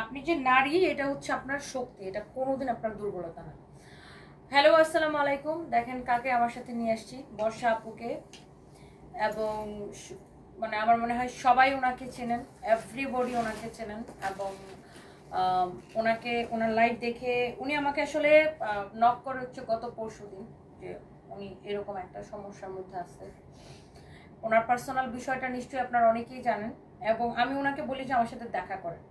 আপনি যে নারী এটা হচ্ছে আপনার শক্তি এটা কোনোদিন আপনার দুর্বলতা না হ্যালো আসসালাম আলাইকুম দেখেন কাকে আমার সাথে নিয়ে আসছি বর্ষা আপুকে এবং মানে আমার মনে হয় সবাই ওনাকে চেনেন এভরিবডি ওনাকে চেনেন এবং ওনাকে ওনার লাইভ দেখে উনি আমাকে আসলে নক করে হচ্ছে গত পরশু দিন যে উনি এরকম একটা সমস্যার মধ্যে আছে ওনার পার্সোনাল বিষয়টা নিশ্চয়ই আপনার অনেকেই জানেন এবং আমি ওনাকে বলি যে আমার সাথে দেখা করেন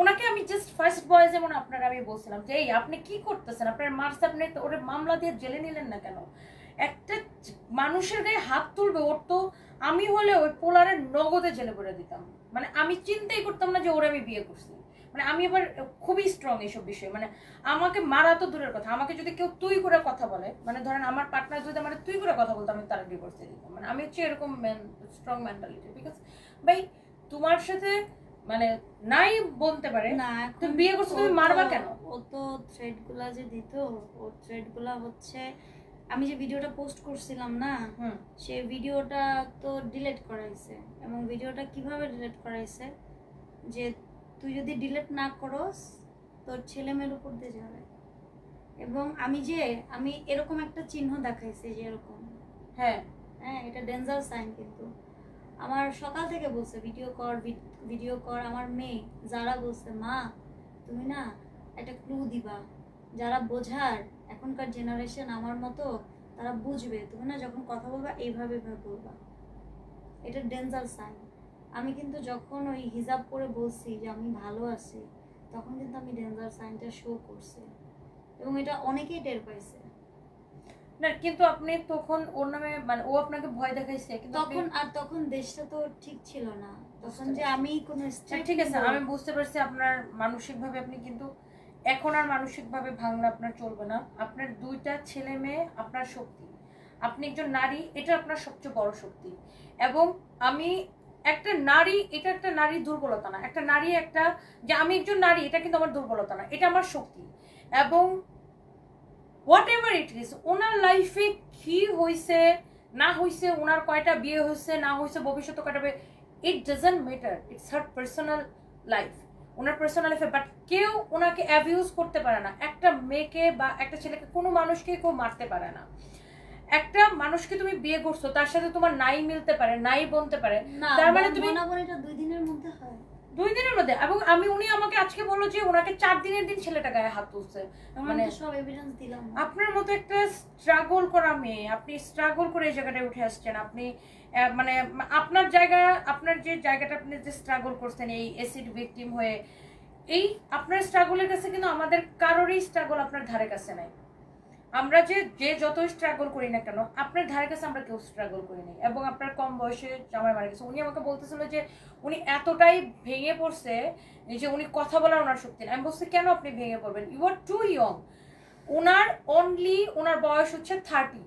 ওনাকে আমি জাস্ট ফার্স্ট বয় যেমন আপনারা আমি বলছিলাম যে এই আপনি কি করতেছেন আপনার মার্স আপনি ওরে মামলা দিয়ে জেলে নিলেন না কেন একটা মানুষের গায়ে হাত তুলবে ওর তো আমি হলে ওই পোলারের নগদে জেলে পড়ে দিতাম মানে আমি চিন্তাই করতাম না যে ওরা আমি বিয়ে করছি মানে আমি এবার খুবই স্ট্রং এইসব বিষয়ে মানে আমাকে মারা তো দূরের কথা আমাকে যদি কেউ তুই করে কথা বলে মানে ধরেন আমার পার্টনার যদি আমার তুই করে কথা বলতো আমি তারা ডিভোর্স দিতাম মানে আমি হচ্ছে এরকম স্ট্রং মেন্টালিটি বিকজ ভাই তোমার সাথে মানে নাই বলতে পারে না তুমি বিয়ে করছো তুমি মারবা কেন ও তো থ্রেডগুলা যে দিত ও থ্রেডগুলা হচ্ছে আমি যে ভিডিওটা পোস্ট করছিলাম না সে ভিডিওটা তো ডিলেট করাইছে এবং ভিডিওটা কিভাবে ডিলেট করাইছে যে তুই যদি ডিলেট না করস তোর ছেলে মেয়ের উপর দিয়ে যাবে এবং আমি যে আমি এরকম একটা চিহ্ন দেখাইছি যে এরকম হ্যাঁ হ্যাঁ এটা ডেঞ্জার সাইন কিন্তু আমার সকাল থেকে বলছে ভিডিও কর ভিডিও কর আমার মেয়ে যারা বলছে মা তুমি না একটা ক্লু দিবা যারা বোঝার এখনকার জেনারেশন আমার মতো তারা বুঝবে তুমি না যখন কথা বলবা এইভাবে বলবা এটা ডেঞ্জার সাইন আমি কিন্তু যখন ওই হিজাব করে বলছি যে আমি ভালো আছি তখন কিন্তু আমি ডেঞ্জার সাইনটা শো করছি এবং এটা অনেকেই টের পাইছে আপনার কিন্তু আপনি তখন ওর নামে মানে ও আপনাকে ভয় দেখাইছে কিন্তু তখন আর তখন দেশটা তো ঠিক ছিল না তখন যে আমি কোনো আচ্ছা, ঠিক আছে আমি বুঝতে পারছি আপনার মানসিকভাবে আপনি কিন্তু এখন আর মানসিকভাবে ভাঙলে আপনার চলবে না আপনার দুইটা ছেলে মেয়ে আপনার শক্তি আপনি একজন নারী এটা আপনার সবচেয়ে বড় শক্তি এবং আমি একটা নারী এটা একটা নারী দুর্বলতা না একটা নারী একটা যে আমি একজন নারী এটা কিন্তু আমার দুর্বলতা না এটা আমার শক্তি এবং হোয়াট এভার ইট ইজ ওনার লাইফে কি হয়েছে না হয়েছে ওনার কয়টা বিয়ে হয়েছে না হয়েছে ভবিষ্যতে কয়টা বিয়ে it doesn't matter it's her personal life ওনার পার্সোনাল লাইফে বাট কেউ ওনাকে অ্যাবিউজ করতে পারে না একটা মেয়েকে বা একটা ছেলেকে কোনো মানুষকে কেউ মারতে পারে না একটা মানুষকে তুমি বিয়ে করছো তার সাথে তোমার নাই মিলতে পারে নাই বলতে পারে তার মানে তুমি দুই দিনের মধ্যে হয় দুই দিনের মধ্যে এবং আমি উনি আমাকে আজকে বললো যে ওনাকে চার দিনের দিন ছেলেটা গায়ে হাত তুলছে মানে সব এভিডেন্স দিলাম আপনার মতো একটা স্ট্রাগল করা মেয়ে আপনি স্ট্রাগল করে এই জায়গাটায় উঠে আসছেন আপনি মানে আপনার জায়গা আপনার যে জায়গাটা আপনি যে স্ট্রাগল করছেন এই অ্যাসিড ভিকটিম হয়ে এই আপনার স্ট্রাগলের কাছে কিন্তু আমাদের কারোরই স্ট্রাগল আপনার ধারে কাছে নাই আমরা যে যে যত স্ট্রাগল করি না কেন আপনার ধারে কাছে আমরা কেউ স্ট্রাগল করি নি এবং আপনার কম বয়সে জামাই মারা গেছে উনি আমাকে বলতেছিল যে উনি এতটাই ভেঙে পড়ছে যে উনি কথা বলার ওনার শক্তি আমি বলছি কেন আপনি ভেঙে পড়বেন ইউ আর টু ইয়ং ওনার অনলি ওনার বয়স হচ্ছে থার্টি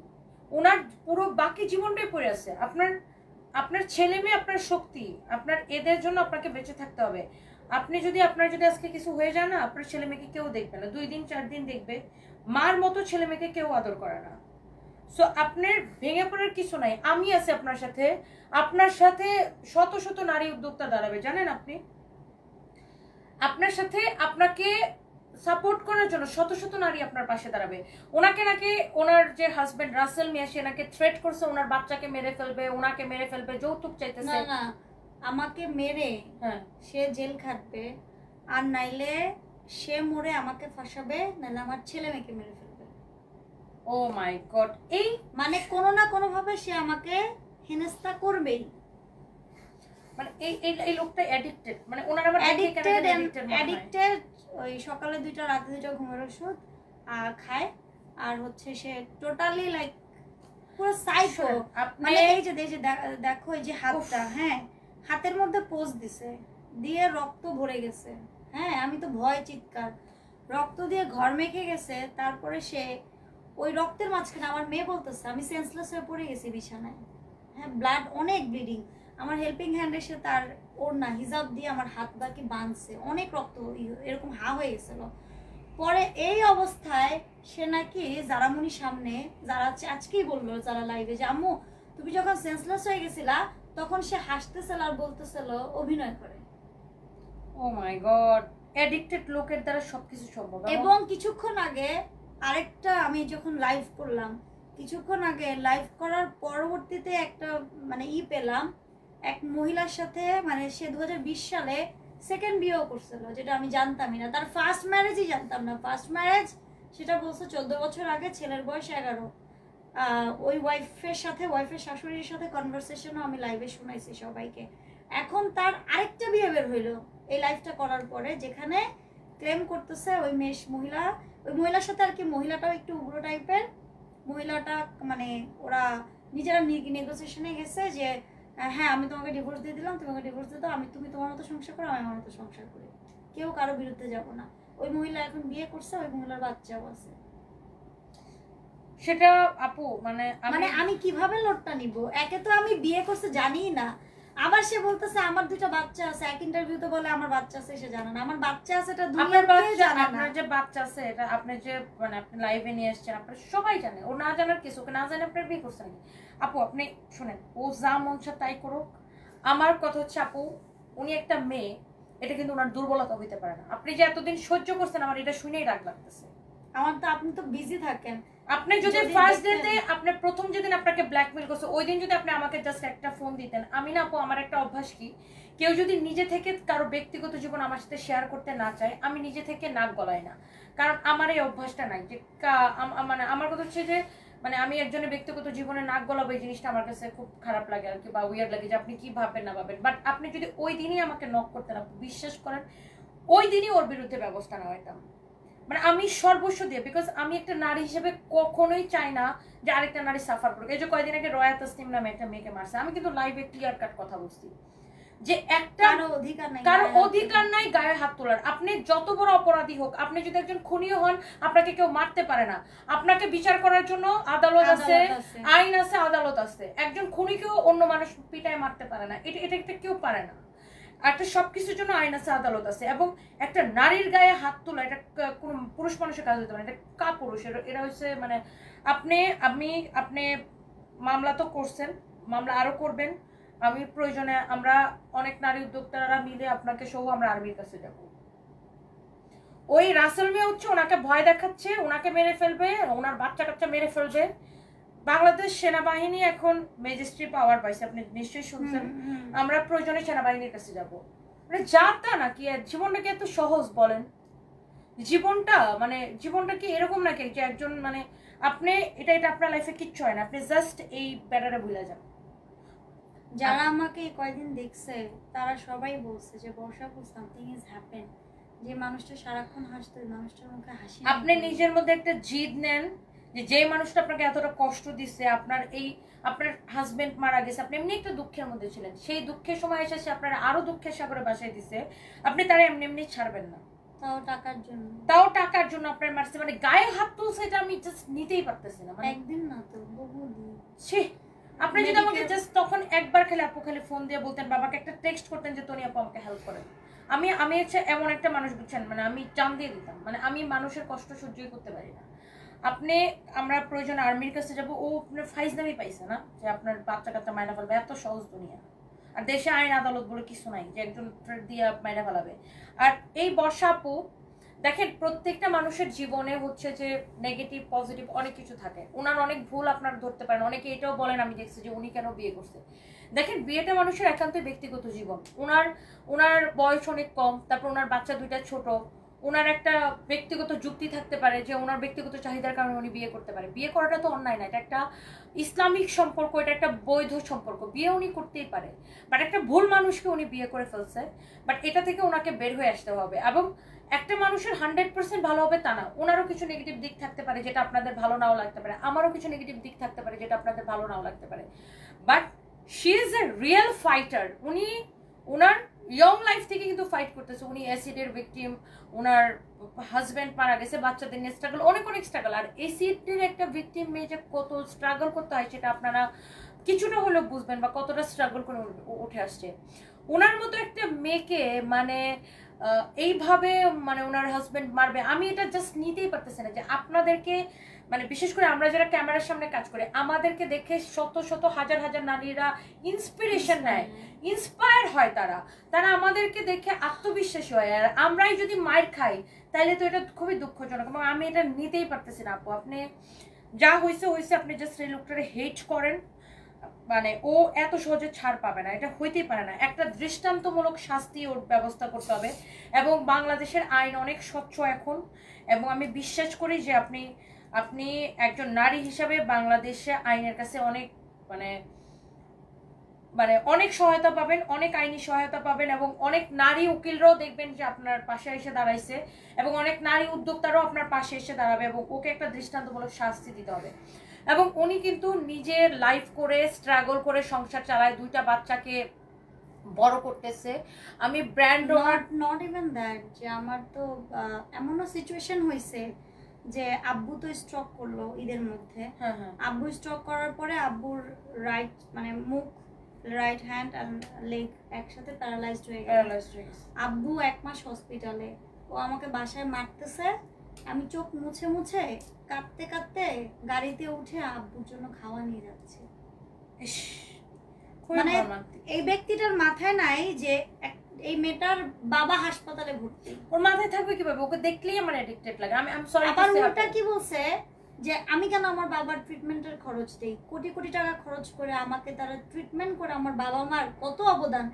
ওনার পুরো বাকি জীবনটাই পড়ে আছে আপনার আপনার ছেলে মেয়ে আপনার শক্তি আপনার এদের জন্য আপনাকে বেঁচে থাকতে হবে আপনি যদি আপনার যদি আজকে কিছু হয়ে যায় না আপনার ছেলে মেয়েকে কেউ দেখবে না দুই দিন চার দিন দেখবে মার মতো ছেলে মেয়েকে কেউ আদর করে না সো আপনার ভেঙে পড়ার কিছু নাই আমি আছি আপনার সাথে আপনার সাথে শত শত নারী উদ্যোক্তা দাঁড়াবে জানেন আপনি আপনার সাথে আপনাকে সাপোর্ট করার জন্য শত শত নারী আপনার পাশে দাঁড়াবে ওনাকে নাকি ওনার যে হাজবেন্ড রাসেল মিয়া সে নাকি থ্রেট করছে ওনার বাচ্চাকে মেরে ফেলবে ওনাকে মেরে ফেলবে যৌতুক চাইতেছে আমাকে মেরে হ্যাঁ সে জেল খাটবে আর নাইলে সে মরে আমাকে ফাঁসাবে নাহলে আমার ছেলে মেয়েকে মেরে ফেলবে ও মাই গড এই মানে কোনো না কোনো ভাবে সে আমাকে হেনস্থা করবেই মানে এই এই লোকটা অ্যাডিক্টেড মানে ওনার আবার অ্যাডিক্টেড অ্যাডিক্টেড ওই সকালে দুইটা রাতে দুইটা ঘুমের ওষুধ আর খায় আর হচ্ছে সে টোটালি লাইক পুরো সাইকো মানে এই যে দেখো এই যে হাতটা হ্যাঁ হাতের মধ্যে পোজ দিছে দিয়ে রক্ত ভরে গেছে হ্যাঁ আমি তো ভয় চিৎকার রক্ত দিয়ে ঘর মেখে গেছে তারপরে সে ওই রক্তের মাঝখানে আমার মেয়ে বলতেছে আমি সেন্সলেস হয়ে পড়ে গেছি বিছানায় হ্যাঁ ব্লাড অনেক ব্লিডিং আমার হেল্পিং হ্যান্ড এসে তার ওর না হিজাব দিয়ে আমার হাত বাকি বাঁধছে অনেক রক্ত এরকম হা হয়ে গেছিল পরে এই অবস্থায় সে নাকি জারামুনির সামনে যারা আজকেই বললো যারা লাইভে যে আম্মু তুমি যখন সেন্সলেস হয়ে গেছিলা তখন সে হাসতেছিল আর বলতেছিল অভিনয় করে ও মাই গড এডিক্টেড লোকের দ্বারা সবকিছু সম্ভব এবং কিছুক্ষণ আগে আরেকটা আমি যখন লাইভ করলাম কিছুক্ষণ আগে লাইভ করার পরবর্তীতে একটা মানে ই পেলাম এক মহিলার সাথে মানে সে দু সালে সেকেন্ড বিয়েও করছিল যেটা আমি জানতামই না তার ফার্স্ট ম্যারেজই জানতাম না ফার্স্ট ম্যারেজ সেটা বলছে চোদ্দ বছর আগে ছেলের বয়স এগারো ওই ওয়াইফের সাথে ওয়াইফের শাশুড়ির সাথে কনভারসেশনও আমি লাইভে শুনাইছি সবাইকে এখন তার আরেকটা বিয়ে হইলো এই লাইফটা করার পরে যেখানে ক্লেম করতেছে ওই মেষ মহিলা ওই মহিলার সাথে আর কি মহিলাটাও একটু উগ্র টাইপের মহিলাটা মানে ওরা নিজেরা নেগোসিয়েশনে গেছে যে হ্যাঁ, হ্যাঁ আমি তোমাকে ডিভোর্স দিয়ে দিলাম তোমাকে ডিভোর্স দিয়ে দাও আমি তুমি তোমার মতো সংসার করো আমি আমার মতো সংসার করি কেউ কারো বিরুদ্ধে যাব না ওই মহিলা এখন বিয়ে করছে ওই মহিলার বাচ্চাও আছে সেটা আপু মানে মানে আমি কিভাবে লোডটা নিব একে তো আমি বিয়ে করছে জানি না আবার সে বলতেছে আমার দুটো বাচ্চা আছে এক ইন্টারভিউতে বলে আমার বাচ্চা আছে সে জানে না আমার বাচ্চা আছে এটা দুনিয়াতে জানে না আপনার যে বাচ্চা আছে এটা আপনি যে মানে আপনি লাইভে নিয়ে আসছেন আপনার সবাই জানে ও না জানার কিছু না জানে আপনি বিয়ে করছেন আপু আপনি শুনেন ও যা মন তাই করুক আমার কথা হচ্ছে আপু উনি একটা মেয়ে এটা কিন্তু ওনার দুর্বলতা হইতে পারে না আপনি যে এতদিন সহ্য করছেন আমার এটা শুনেই রাগ লাগতেছে আমার তো আপনি তো বিজি থাকেন আপনি যদি ফার্স্ট ডেতে আপনি প্রথম যেদিন আপনাকে ব্ল্যাকমেল করছে ওই দিন যদি আপনি আমাকে জাস্ট একটা ফোন দিতেন আমি না আপু আমার একটা অভ্যাস কি কেউ যদি নিজে থেকে কারো ব্যক্তিগত জীবন আমার সাথে শেয়ার করতে না চায় আমি নিজে থেকে নাক গলাই না কারণ আমার এই অভ্যাসটা নাই যে মানে আমার কথা হচ্ছে যে মানে আমি একজনের ব্যক্তিগত জীবনে নাক গলাবো এই জিনিসটা আমার কাছে খুব খারাপ লাগে আর কি বা উইয়ার লাগে যে আপনি কি ভাবেন না ভাবেন বাট আপনি যদি ওই দিনই আমাকে নক করতেন আপনি বিশ্বাস করেন ওই দিনই ওর বিরুদ্ধে ব্যবস্থা নেওয়া হতাম মানে আমি সর্বস্ব দিয়ে বিকজ আমি একটা নারী হিসেবে কখনোই চাই না যে আরেকটা নারী সাফার করুক এই যে কয়েকদিন আগে রয়া তসলিম নামে একটা মেয়েকে মারছে আমি কিন্তু লাইভে ক্লিয়ার কাট কথা বলছি যে একটা অধিকার নাই কারো অধিকার নাই গায়ে হাত তোলার আপনি যত বড় অপরাধী হোক আপনি যদি একজন খুনিও হন আপনাকে কেউ মারতে পারে না আপনাকে বিচার করার জন্য আদালত আছে আইন আছে আদালত আছে একজন খুনিকেও অন্য মানুষ পিটায় মারতে পারে না এটা এটা কেউ পারে না একটা সব কিছুর জন্য আইন আছে আদালত আছে এবং একটা নারীর গায়ে হাত তোলা এটা কোন পুরুষ মানুষের কাজ হতে পারে এটা কা পুরুষ এটা হচ্ছে মানে আপনি আপনি আপনি মামলা তো করছেন মামলা আরো করবেন আমি প্রয়োজনে আমরা অনেক নারী উদ্যোক্তারা মিলে আপনাকে সহ আমরা আর্মির কাছে যাব ওই রাসেল মেয়ে হচ্ছে ওনাকে ভয় দেখাচ্ছে ওনাকে মেরে ফেলবে ওনার বাচ্চা কাচ্চা মেরে ফেলবে বাংলাদেশ সেনাবাহিনী এখন মেজিস্ট্রি পাওয়ার পাইছে আপনি নিশ্চয়ই শুনছেন আমরা প্রয়োজনে সেনাবাহিনীর কাছে যাব মানে যা তা নাকি জীবনটাকে এত সহজ বলেন জীবনটা মানে জীবনটা কি এরকম নাকি যে একজন মানে আপনি এটা এটা আপনার লাইফে কিচ্ছু হয় না আপনি জাস্ট এই ব্যাটারে ভুলে যান যারা আমাকে কয়েকদিন দেখছে তারা সবাই বলছে যে বর্ষা সামথিং ইজ হ্যাপেন যে মানুষটা সারাক্ষণ হাসতো মানুষটার মুখে হাসি আপনি নিজের মধ্যে একটা জিদ নেন যে যে মানুষটা আপনাকে এতটা কষ্ট দিচ্ছে আপনার এই আপনার হাজবেন্ড মারা গেছে আপনি এমনি একটা দুঃখের মধ্যে ছিলেন সেই দুঃখের সময় এসে সে আপনার আরো দুঃখের সাগরে বাসায় দিছে আপনি তারা এমনি এমনি ছাড়বেন না তাও টাকার জন্য আপনার মারছে মানে গায়ে হাত তুলছে এটা আমি জাস্ট নিতেই পারতেছি না মানে একদিন না তো আপনি যদি আমাকে জাস্ট তখন একবার খেলে আপু খালি ফোন দিয়ে বলতেন বাবাকে একটা টেক্সট করতেন যে তনি আপু আমাকে হেল্প করেন আমি আমি হচ্ছে এমন একটা মানুষ বুঝছেন মানে আমি চান দিয়ে দিতাম মানে আমি মানুষের কষ্ট সহ্যই করতে পারি না আপনি আমরা প্রয়োজন আর্মির কাছে যাব ও আপনার ফাইজ দামি পাইছে না যে আপনার বাচ্চা কাচ্চা মায়না ফেলবে এত সহজ দুনিয়া আর দেশে আইন আদালত বলে কিছু নাই যে একজন দিয়ে মায়না ফেলাবে আর এই বর্ষা আপু দেখেন প্রত্যেকটা মানুষের জীবনে হচ্ছে যে নেগেটিভ পজিটিভ অনেক কিছু থাকে ওনার অনেক ভুল আপনারা ধরতে পারেন অনেকে এটাও বলেন আমি দেখছি যে উনি কেন বিয়ে করছে দেখেন বিয়েটা মানুষের একান্তই ব্যক্তিগত জীবন ওনার ওনার বয়স অনেক কম তারপর ওনার বাচ্চা দুইটা ছোট ওনার একটা ব্যক্তিগত যুক্তি থাকতে পারে যে ওনার ব্যক্তিগত চাহিদার কারণে উনি বিয়ে করতে পারে বিয়ে করাটা তো অন্যায় না এটা একটা ইসলামিক সম্পর্ক এটা একটা বৈধ সম্পর্ক বিয়ে উনি করতেই পারে বাট একটা ভুল মানুষকে উনি বিয়ে করে ফেলছে বাট এটা থেকে ওনাকে বের হয়ে আসতে হবে এবং একটা মানুষের হান্ড্রেড পার্সেন্ট ভালো হবে তা না ওনারও কিছু নেগেটিভ দিক থাকতে পারে যেটা আপনাদের ভালো নাও লাগতে পারে আমারও কিছু নেগেটিভ দিক থাকতে পারে যেটা আপনাদের ভালো নাও লাগতে পারে but she is a real fighter উনি ওনার ইয়ং লাইফ থেকে কিন্তু ফাইট করতেছে উনি অ্যাসিডের ভিকটিম ওনার হাজব্যান্ড মারা গেছে বাচ্চাদের নিয়ে স্ট্রাগল অনেক অনেক স্ট্রাগল আর অ্যাসিডের একটা ভিকটিম মেয়ে যে কত স্ট্রাগল করতে হয় সেটা আপনারা কিছুটা হলেও বুঝবেন বা কতটা স্ট্রাগল করে উঠে আসছে ওনার মতো একটা মেয়েকে মানে এইভাবে মানে ওনার হাজব্যান্ড মারবে আমি এটা জাস্ট নিতেই পারতেছি না যে আপনাদেরকে মানে বিশেষ করে আমরা যারা ক্যামেরার সামনে কাজ করি আমাদেরকে দেখে শত শত হাজার হাজার নারীরা ইন্সপিরেশন নেয় ইন্সপায়ার হয় তারা তারা আমাদেরকে দেখে আত্মবিশ্বাসী হয় আর আমরাই যদি মায়ের খাই তাহলে তো এটা খুবই দুঃখজনক এবং আমি এটা নিতেই পারতেছি না আপু আপনি যা হয়েছে হয়েছে আপনি জাস্ট এই লোকটারে হেট করেন মানে ও এত সহজে ছাড় পাবে না এটা হইতেই পারে না একটা দৃষ্টান্তমূলক শাস্তি ওর ব্যবস্থা করতে হবে এবং বাংলাদেশের আইন অনেক স্বচ্ছ এখন এবং আমি বিশ্বাস করি যে আপনি আপনি একজন নারী হিসাবে বাংলাদেশে আইনের কাছে অনেক মানে মানে অনেক সহায়তা পাবেন অনেক আইনি সহায়তা পাবেন এবং অনেক নারী উকিলরাও দেখবেন যে আপনার পাশে এসে দাঁড়াইছে এবং অনেক নারী উদ্যোক্তারাও আপনার পাশে এসে দাঁড়াবে এবং ওকে একটা দৃষ্টান্তমূলক শাস্তি দিতে হবে এবং উনি কিন্তু নিজের লাইফ করে স্ট্রাগল করে সংসার চালায় দুইটা বাচ্চাকে বড় করতেছে আমি brand not not even that যে আমার তো এমনও সিচুয়েশন হয়েছে যে আব্বু তো স্ট্রোক করলো ঈদের মধ্যে হ্যাঁ, হ্যাঁ। আব্বু স্ট্রোক করার পরে আব্বুর রাইট মানে মুখ রাইট হ্যান্ড আর লেগ একসাথে প্যারালাইজড হয়ে গেল আব্বু এক মাস হসপিটালে ও আমাকে বাসায় মারতেছে আমি চোখ মুছে মুছে কাঁদতে কাঁদতে গাড়িতে উঠে আব্বুর জন্য খাওয়া নিয়ে যাচ্ছে মানে এই ব্যক্তিটার মাথায় নাই যে এক এই মেয়েটার বাবা হাসপাতালে ভর্তি ওর মাথায় থাকবে কিভাবে ওকে দেখলেই আমার অ্যাডিক্টেড লাগে আমি আমি সরি আবার ওটা কি বলছে যে আমি কেন আমার বাবার ট্রিটমেন্টের খরচ দেই কোটি কোটি টাকা খরচ করে আমাকে তারা ট্রিটমেন্ট করে আমার বাবা মার কত অবদান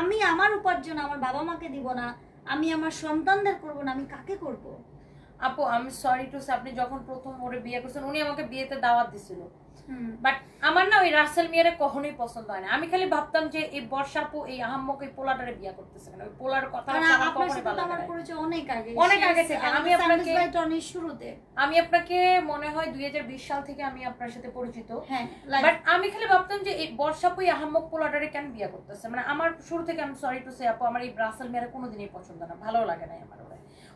আমি আমার উপার্জন আমার বাবা মাকে দিব না আমি আমার সন্তানদের করব না আমি কাকে করব আপু আমি সরি টু আপনি যখন প্রথম ওরে বিয়ে করছেন উনি আমাকে বিয়েতে দাওয়াত দিছিল বাট আমার না ওই রাসেল মিয়ারে কখনোই পছন্দ হয় না আমি খালি ভাবতাম যে এই বর্ষাপু এই এই পোলাটারে করতেছে কেন ওই পোলার কথা ভালো লাগে অনেক আগে থেকে আমি আপনাকে শুরুতে আমি আপনাকে মনে হয় সাল থেকে আমি আপনার সাথে পরিচিত বাট হ্যাঁ, আমি খালি ভাবতাম যে এই বর্ষাপু এই পোলাটারে কেন বিয়ে করতেছে মানে আমার শুরু থেকে আমি সরি টু সে আপু আমার এই রাসেল মিয়ারে কোনোদিনই পছন্দ না ভালো লাগে না আমার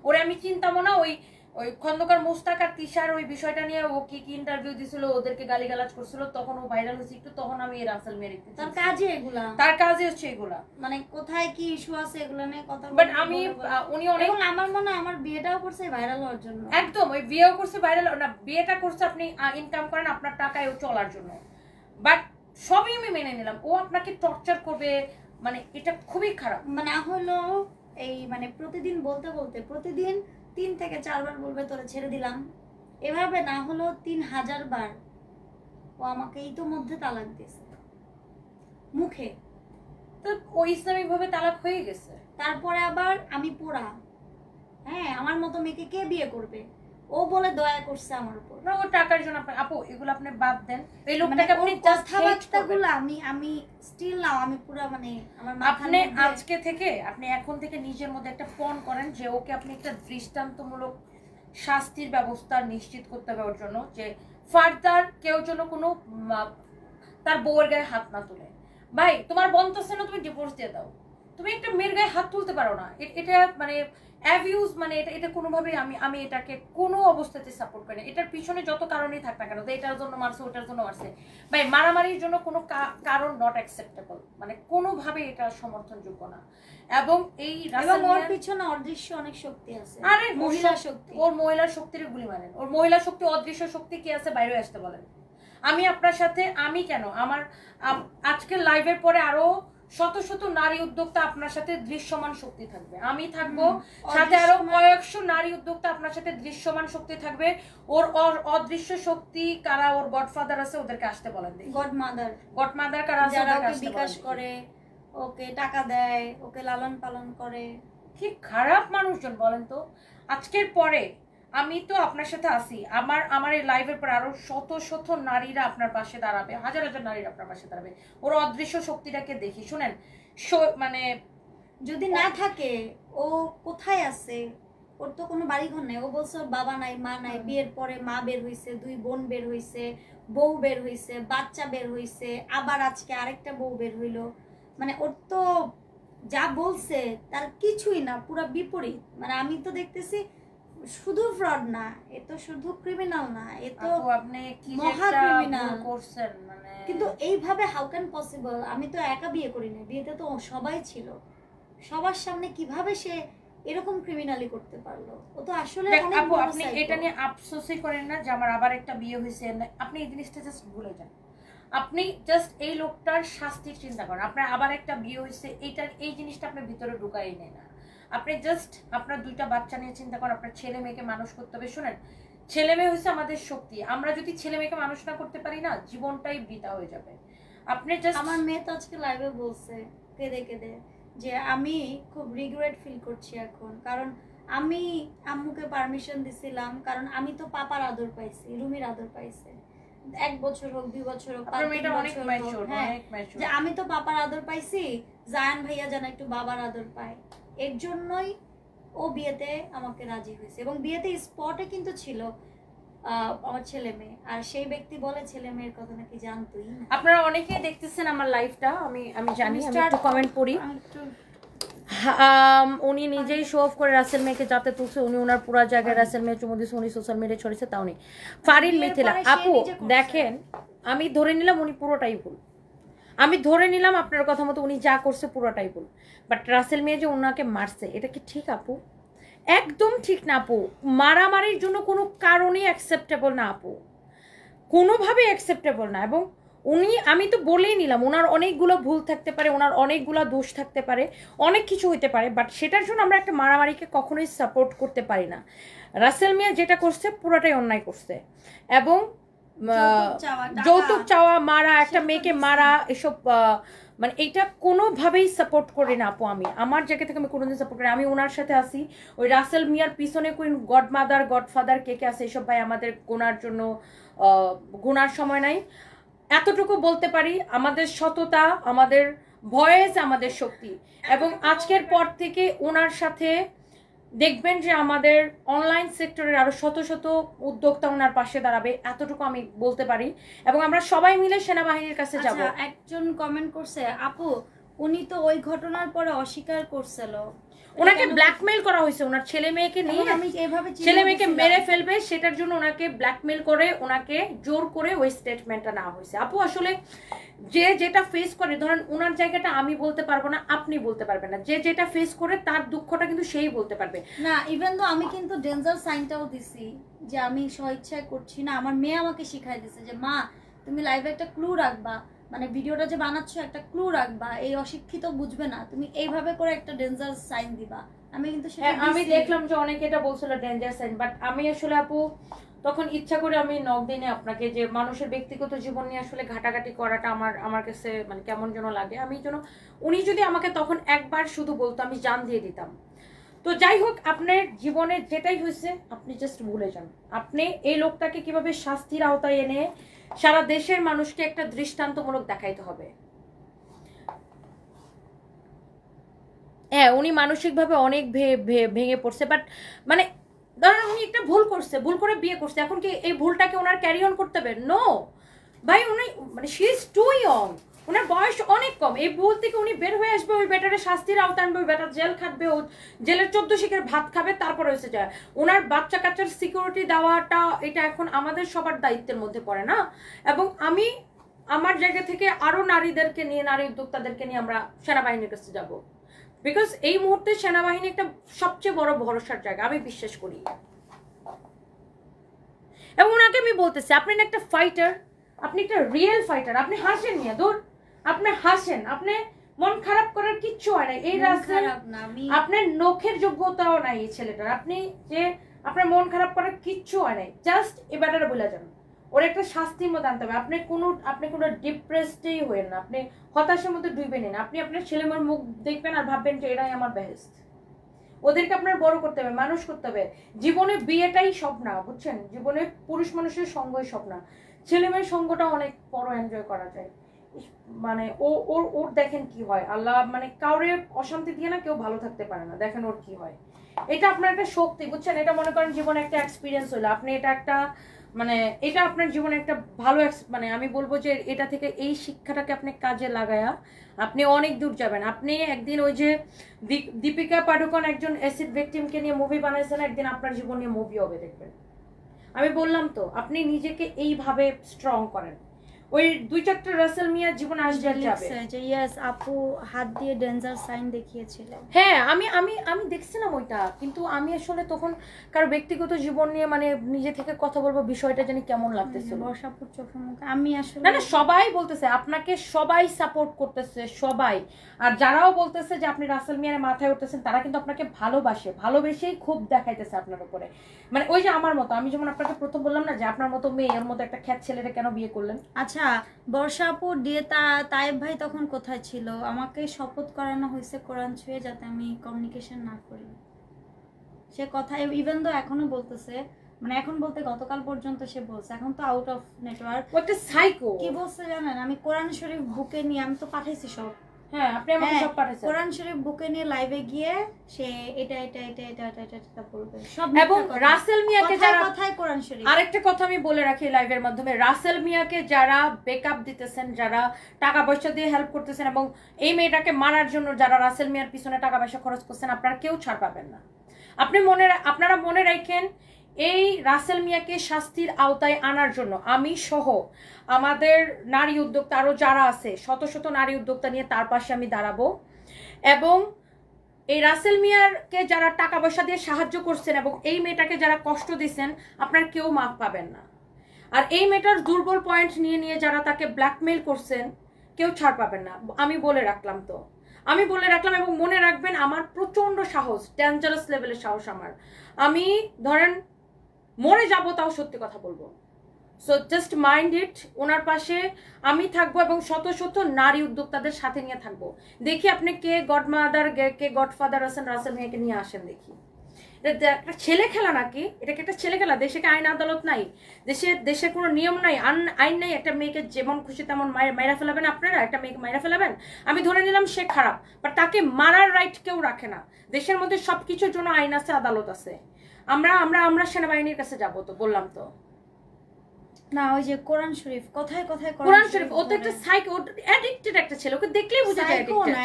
ওরে আমি চিন্তামো না ওই ওই খন্দকার মোস্তাক আর তিশার ওই বিষয়টা নিয়ে ও কি কি ইন্টারভিউ দিছিল ওদেরকে গালিগালাজ করছিল তখন ও ভাইরাল হয়েছে একটু তখন আমি এর আসল মেরে তার কাজে এগুলা তার কাজে হচ্ছে এগুলা মানে কোথায় কি ইস্যু আছে এগুলা নিয়ে কথা বাট আমি উনি অনেক আমার মনে হয় আমার বিয়েটাও করছে ভাইরাল হওয়ার জন্য একদম ওই বিয়েও করছে ভাইরাল না বিয়েটা করছে আপনি ইনকাম করেন আপনার টাকায় ও চলার জন্য বাট সবই আমি মেনে নিলাম ও আপনাকে টর্চার করবে মানে এটা খুবই খারাপ মানে হলো এই মানে প্রতিদিন বলতে বলতে প্রতিদিন তিন থেকে চারবার বলবে তোরে ছেড়ে দিলাম এভাবে না হলো তিন হাজার বার ও আমাকে ইতোমধ্যে তালাক দিয়েছে মুখে তো ওই ইসলামিকভাবে তালাক হয়ে গেছে তারপরে আবার আমি পোড়া হ্যাঁ আমার মতো মেয়েকে কে বিয়ে করবে ও বলে দয়া করছে আমার উপর না ও টাকার জন্য আপনি আপু এগুলো আপনি বাদ দেন এই মানে লোকটাকে আপনি কথাবার্তাগুলো আমি আমি স্টিল নাও আমি পুরো মানে আমার আপনি আজকে থেকে আপনি এখন থেকে নিজের মধ্যে একটা ফোন করেন যে ওকে আপনি একটা দৃষ্টান্তমূলক শাস্তির ব্যবস্থা নিশ্চিত করতে হবে ওর জন্য যে ফার্দার কেউ যেন কোনো তার বউয়ের গায়ে হাত না তুলে ভাই তোমার বন্ধ না তুমি ডিভোর্স দিয়ে দাও তুমি একটা মেয়ের গায়ে হাত তুলতে পারো না এটা মানে অ্যাভিউজ মানে এটা এটা কোনোভাবেই আমি আমি এটাকে কোনো অবস্থাতে সাপোর্ট করি না এটার পিছনে যত কারণই থাক না কেন এটার জন্য মারছে ওটার জন্য মারছে ভাই মারামারির জন্য কোনো কারণ নট অ্যাকসেপ্টেবল মানে কোনোভাবে এটা সমর্থনযোগ্য না এবং এই পিছনে অদৃশ্য অনেক শক্তি আছে আরে মহিলা শক্তি ওর মহিলার শক্তির গুলি মানে ওর মহিলা শক্তি অদৃশ্য শক্তি কি আছে বাইরে আসতে বলেন আমি আপনার সাথে আমি কেন আমার আজকের লাইভের পরে আরো শত শত নারী উদ্যোক্তা আপনার সাথে দৃশ্যমান শক্তি থাকবে আমি থাকবো সাথে আরো কয়েকশো নারী উদ্যোক্তা আপনার সাথে দৃশ্যমান শক্তি থাকবে ওর অদৃশ্য শক্তি কারা ওর গডফাদার আছে ওদেরকে আসতে বলেন গডমাদার গডমাদার কারা আছে বিকাশ করে ওকে টাকা দেয় ওকে লালন পালন করে কি খারাপ মানুষজন বলেন তো আজকের পরে আমি তো আপনার সাথে আসি আমার আমার এই লাইভের পর আরও শত শত নারীরা আপনার পাশে দাঁড়াবে হাজার হাজার নারীরা আপনার পাশে দাঁড়াবে ওর অদৃশ্য শক্তিটাকে দেখি শুনেন মানে যদি না থাকে ও কোথায় আছে ওর তো কোনো বাড়িঘর নাই ও বলছে ওর বাবা নাই মা নাই হ্যাঁ। বিয়ের পরে মা বের হয়েছে দুই বোন বের হইছে বউ বের হয়েছে বাচ্চা বের হয়েছে আবার আজকে আরেকটা বউ বের হইলো মানে ওর তো যা বলছে তার কিছুই না পুরা বিপরীত মানে আমি তো দেখতেছি শুধু ফ্রড না এ তো শুধু ক্রিমিনাল না এ তো আপনি কি মহা ক্রিমিনাল করছেন মানে কিন্তু এইভাবে হাউ ক্যান পসিবল আমি তো একা বিয়ে করি না বিয়েতে তো সবাই ছিল সবার সামনে কিভাবে সে এরকম ক্রিমিনালি করতে পারলো ও তো আসলে আপু আপনি এটা নিয়ে আফসোসই করেন না যে আমার আবার একটা বিয়ে হয়েছে আপনি এই জিনিসটা জাস্ট ভুলে যান আপনি জাস্ট এই লোকটার শাস্তির চিন্তা করেন আপনার আবার একটা বিয়ে হয়েছে এইটার এই জিনিসটা আপনার ভিতরে ঢুকাই নেয় না আপনি জাস্ট আপনার দুইটা বাচ্চা নিয়ে চিন্তা করেন আপনার ছেলে মেয়েকে মানুষ করতে হবে শোনেন ছেলে মেয়ে হচ্ছে আমাদের শক্তি আমরা যদি ছেলে মেয়েকে মানুষ না করতে পারি না জীবনটাই বৃথা হয়ে যাবে আপনি জাস্ট আমার মেয়ে তো আজকে লাইভে বলছে কেঁদে কেঁদে যে আমি খুব রিগ্রেট ফিল করছি এখন কারণ আমি আম্মুকে পারমিশন দিছিলাম কারণ আমি তো পাপার আদর পাইছি রুমির আদর পাইছে এক বছর হোক দুই বছর হোক হ্যাঁ। যে আমি তো পাপার আদর পাইছি জায়ান ভাইয়া যেন একটু বাবার আদর পায় এর জন্যই ও বিয়েতে আমাকে রাজি হয়েছে এবং বিয়েতে স্পটে কিন্তু ছিল আমার ছেলে মেয়ে আর সেই ব্যক্তি বলে ছেলে মেয়ের কথা নাকি জানতোই আপনারা দেখতেছেন আমার লাইফটা আমি আমি জানি একটু কমেন্ট করি উনি নিজেই শো অফ করে রাসেল মেয়েকে যাতে তুলছে উনি ওনার পুরা জায়গায় রাসেল মেয়ে চুমু উনি সোশ্যাল মিডিয়া ছড়িয়েছে তাও নেই ফারিন মিথিলা আপু দেখেন আমি ধরে নিলাম উনি পুরোটাই ভুল আমি ধরে নিলাম আপনার কথা মতো উনি যা করছে পুরোটাই ভুল বাট রাসেল মিয়া যে ওনাকে মারছে এটা কি ঠিক আপু একদম ঠিক না আপু মারামারির জন্য কোনো কারণই অ্যাকসেপ্টেবল না আপু কোনোভাবে অ্যাকসেপ্টেবল না এবং উনি আমি তো বলেই নিলাম ওনার অনেকগুলো ভুল থাকতে পারে ওনার অনেকগুলো দোষ থাকতে পারে অনেক কিছু হইতে পারে বাট সেটার জন্য আমরা একটা মারামারিকে কখনোই সাপোর্ট করতে পারি না রাসেল মিয়া যেটা করছে পুরোটাই অন্যায় করছে এবং যৌতুক চাওয়া মারা একটা মেয়েকে মারা এসব মানে এটা কোনোভাবেই সাপোর্ট করি না আপু আমি আমার জায়গা থেকে আমি কোনোদিন সাপোর্ট করি আমি ওনার সাথে আসি ওই রাসেল মিয়ার পিছনে কুইন গডমাদার গডফাদার কে কে আছে এসব ভাই আমাদের গোনার জন্য গোনার সময় নাই এতটুকু বলতে পারি আমাদের সততা আমাদের ভয়েস আমাদের শক্তি এবং আজকের পর থেকে ওনার সাথে দেখবেন যে আমাদের অনলাইন সেক্টরের আরও শত শত উদ্যোক্তা ওনার পাশে দাঁড়াবে এতটুকু আমি বলতে পারি এবং আমরা সবাই মিলে সেনাবাহিনীর কাছে আচ্ছা, যাব একজন কমেন্ট করছে আপু উনি তো ওই ঘটনার পরে অস্বীকার করছিল ওনাকে ব্ল্যাকমেল করা হয়েছে ওনার ছেলে মেয়েকে নিয়ে আমি এইভাবে ছেলে মেয়েকে মেরে ফেলবে সেটার জন্য ওনাকে ব্ল্যাকমেল করে ওনাকে জোর করে ওই স্টেটমেন্টটা নেওয়া হয়েছে আপু আসলে যে যেটা ফেস করে ধরেন ওনার জায়গাটা আমি বলতে পারবো না আপনি বলতে পারবেন না যে যেটা ফেস করে তার দুঃখটা কিন্তু সেই বলতে পারবে না ইভেন তো আমি কিন্তু ডেঞ্জার সাইনটাও দিছি যে আমি স্বইচ্ছায় করছি না আমার মেয়ে আমাকে শিখাই দিছে যে মা তুমি লাইভে একটা ক্লু রাখবা মানে ভিডিওটা যে বানাচ্ছ একটা ক্লু রাখবা এই অশিক্ষিত বুঝবে না তুমি এইভাবে করে একটা ডেঞ্জার সাইন দিবা আমি কিন্তু হ্যাঁ, আমি দেখলাম যে অনেকে এটা বলছিল ডেঞ্জার সাইন বাট আমি আসলে আপু তখন ইচ্ছা করে আমি নক দিনে আপনাকে যে মানুষের ব্যক্তিগত জীবন নিয়ে আসলে ঘাটাঘাটি করাটা আমার আমার কাছে মানে কেমন যেন লাগে আমি যেন উনি যদি আমাকে তখন একবার শুধু বলতো আমি জান দিয়ে দিতাম তো যাই হোক আপনার জীবনে যেটাই হয়েছে আপনি জাস্ট ভুলে যান আপনি এই লোকটাকে কিভাবে শাস্তির আওতায় এনে সারা দেশের মানুষকে একটা দৃষ্টান্তমূলক দেখাইতে হবে হ্যাঁ উনি মানসিকভাবে অনেক ভেঙে পড়ছে বাট মানে ধরেন উনি একটা ভুল করছে ভুল করে বিয়ে করছে এখন কি এই ভুলটাকে ওনার ক্যারি অন করতে হবে নো ভাই উনি মানে শি ইজ টু ইয়ং ওনার বয়স অনেক কম এই ভুল থেকে উনি বের হয়ে আসবে ওই বেটারের শাস্তির আওতা আনবে ওই বেটার জেল খাটবে ও জেলের চোদ্দ শিখের ভাত খাবে তারপরে হয়েছে যায় ওনার বাচ্চা কাচ্চার সিকিউরিটি দেওয়াটা এটা এখন আমাদের সবার দায়িত্বের মধ্যে পড়ে না এবং আমি আমার জায়গা থেকে আরও নারীদেরকে নিয়ে নারী উদ্যোক্তাদেরকে নিয়ে আমরা সেনাবাহিনীর কাছে যাব বিকজ এই মুহূর্তে সেনাবাহিনী একটা সবচেয়ে বড় ভরসার জায়গা আমি বিশ্বাস করি এবং ওনাকে আমি বলতেছি আপনি না একটা ফাইটার আপনি একটা রিয়েল ফাইটার আপনি হাসেন নিয়ে দূর আপনি হাসেন আপনি মন খারাপ করার কিচ্ছু হয় না এই রাস্তা আপনার নখের যোগ্যতাও নাই এই ছেলেটার আপনি যে আপনার মন খারাপ করার কিচ্ছু হয় নাই জাস্ট এবার বলে যান ওর একটা শাস্তির মতো আনতে হবে আপনি কোনো আপনি কোনো ডিপ্রেসডই হয়ে না আপনি হতাশের মধ্যে ডুবে নিন আপনি আপনার ছেলে মেয়ের মুখ দেখবেন আর ভাববেন যে এটাই আমার বেহেস্ত ওদেরকে আপনার বড় করতে হবে মানুষ করতে হবে জীবনে বিয়েটাই স্বপ্না বুঝছেন জীবনে পুরুষ মানুষের সঙ্গই স্বপ্না ছেলে মেয়ের সঙ্গটা অনেক বড় এনজয় করা যায় মানে ও ওর ওর দেখেন কি হয় আল্লাহ মানে কাউরে অশান্তি দিয়ে না কেউ ভালো থাকতে পারে না দেখেন ওর কি হয় এটা আপনার একটা শক্তি বুঝছেন এটা মনে করেন জীবনে একটা এক্সপিরিয়েন্স হলো আপনি এটা একটা মানে এটা আপনার জীবনে একটা ভালো মানে আমি বলবো যে এটা থেকে এই শিক্ষাটাকে আপনি কাজে লাগায়া আপনি অনেক দূর যাবেন আপনি একদিন ওই যে দীপিকা পাডুকন একজন অ্যাসিড ভিক্টিমকে নিয়ে মুভি বানাইছেন একদিন আপনার জীবন নিয়ে মুভি হবে দেখবেন আমি বললাম তো আপনি নিজেকে এইভাবে স্ট্রং করেন ওই দুই চারটা রাসেল জীবন যাবে ইয়েস আপু হাত দিয়ে ডেঞ্জার সাইন দেখিয়েছিল হ্যাঁ আমি আমি আমি দেখছিলাম ওইটা কিন্তু আমি আসলে তখন কার ব্যক্তিগত জীবন নিয়ে মানে নিজে থেকে কথা বলবো বিষয়টা জানি কেমন লাগতেছিল বর্ষাপুর মুখে আমি আসলে না না সবাই বলতেছে আপনাকে সবাই সাপোর্ট করতেছে সবাই আর যারাও বলতেছে যে আপনি রাসেল মিয়ার মাথায় উঠতেছেন তারা কিন্তু আপনাকে ভালোবাসে ভালোবেসেই খুব দেখাইতেছে আপনার উপরে মানে ওই যে আমার মতো আমি যেমন আপনাকে প্রথম বললাম না যে আপনার মতো মেয়ে এর মতো একটা খ্যাত ছেলেটা কেন বিয়ে করলেন আচ্ছা আচ্ছা বর্ষাপুর দিয়ে তা তাইব ভাই তখন কোথায় ছিল আমাকে শপথ করানো হয়েছে কোরআন ছুঁয়ে যাতে আমি কমিউনিকেশন না করি সে কথা ইভেন তো এখনো বলতেছে মানে এখন বলতে গতকাল পর্যন্ত সে বলছে এখন তো আউট অফ নেটওয়ার্ক কি বলছে জানেন আমি কোরআন শরীফ বুকে নিয়ে আমি তো পাঠাইছি সব লাইভের হ্যাঁ, হ্যাঁ, মাধ্যমে রাসেল মিয়াকে যারা বেকআপ দিতেছেন যারা টাকা পয়সা দিয়ে হেল্প করতেছেন এবং এই মেয়েটাকে মারার জন্য যারা রাসেল মিয়ার পিছনে টাকা পয়সা খরচ করছেন কেউ ছাড় পাবেন না আপনি মনে আপনারা মনে রাখেন এই রাসেল মিয়াকে শাস্তির আওতায় আনার জন্য আমি সহ আমাদের নারী উদ্যোক্তা আরও যারা আছে শত শত নারী উদ্যোক্তা নিয়ে তার পাশে আমি দাঁড়াবো এবং এই রাসেল মিয়ারকে যারা টাকা পয়সা দিয়ে সাহায্য করছেন এবং এই মেয়েটাকে যারা কষ্ট দিচ্ছেন আপনার কেউ মাপ পাবেন না আর এই মেয়েটার দুর্বল পয়েন্ট নিয়ে নিয়ে যারা তাকে ব্ল্যাকমেল করছেন কেউ ছাড় পাবেন না আমি বলে রাখলাম তো আমি বলে রাখলাম এবং মনে রাখবেন আমার প্রচণ্ড সাহস ডেঞ্জারাস লেভেলের সাহস আমার আমি ধরেন মরে যাব তাও সত্যি কথা বলবো সো জাস্ট মাইন্ড ইট ওনার পাশে আমি থাকবো এবং শত শত নারী উদ্যোক্তাদের সাথে নিয়ে থাকবো দেখি আপনি কে গডমাদার কে গডফাদার আসেন রাসেল মিয়াকে নিয়ে আসেন দেখি একটা ছেলে খেলা নাকি এটাকে একটা ছেলে খেলা দেশে কি আইন আদালত নাই দেশে দেশে কোনো নিয়ম নাই আইন নাই একটা মেয়েকে যেমন খুশি তেমন মায়েরা ফেলাবেন আপনারা একটা মেয়েকে মায়েরা ফেলাবেন আমি ধরে নিলাম সে খারাপ বাট তাকে মারার রাইট কেউ রাখে না দেশের মধ্যে সব কিছুর জন্য আইন আছে আদালত আছে আমরা আমরা আমরা সেনাবাহিনীর কাছে যাব তো বললাম তো না ওই যে কোরআন শরীফ কথায় কথায় কোরআন শরীফ ও তো একটা সাইকো অ্যাডিক্টেড একটা ছেলে ওকে দেখলেই যায়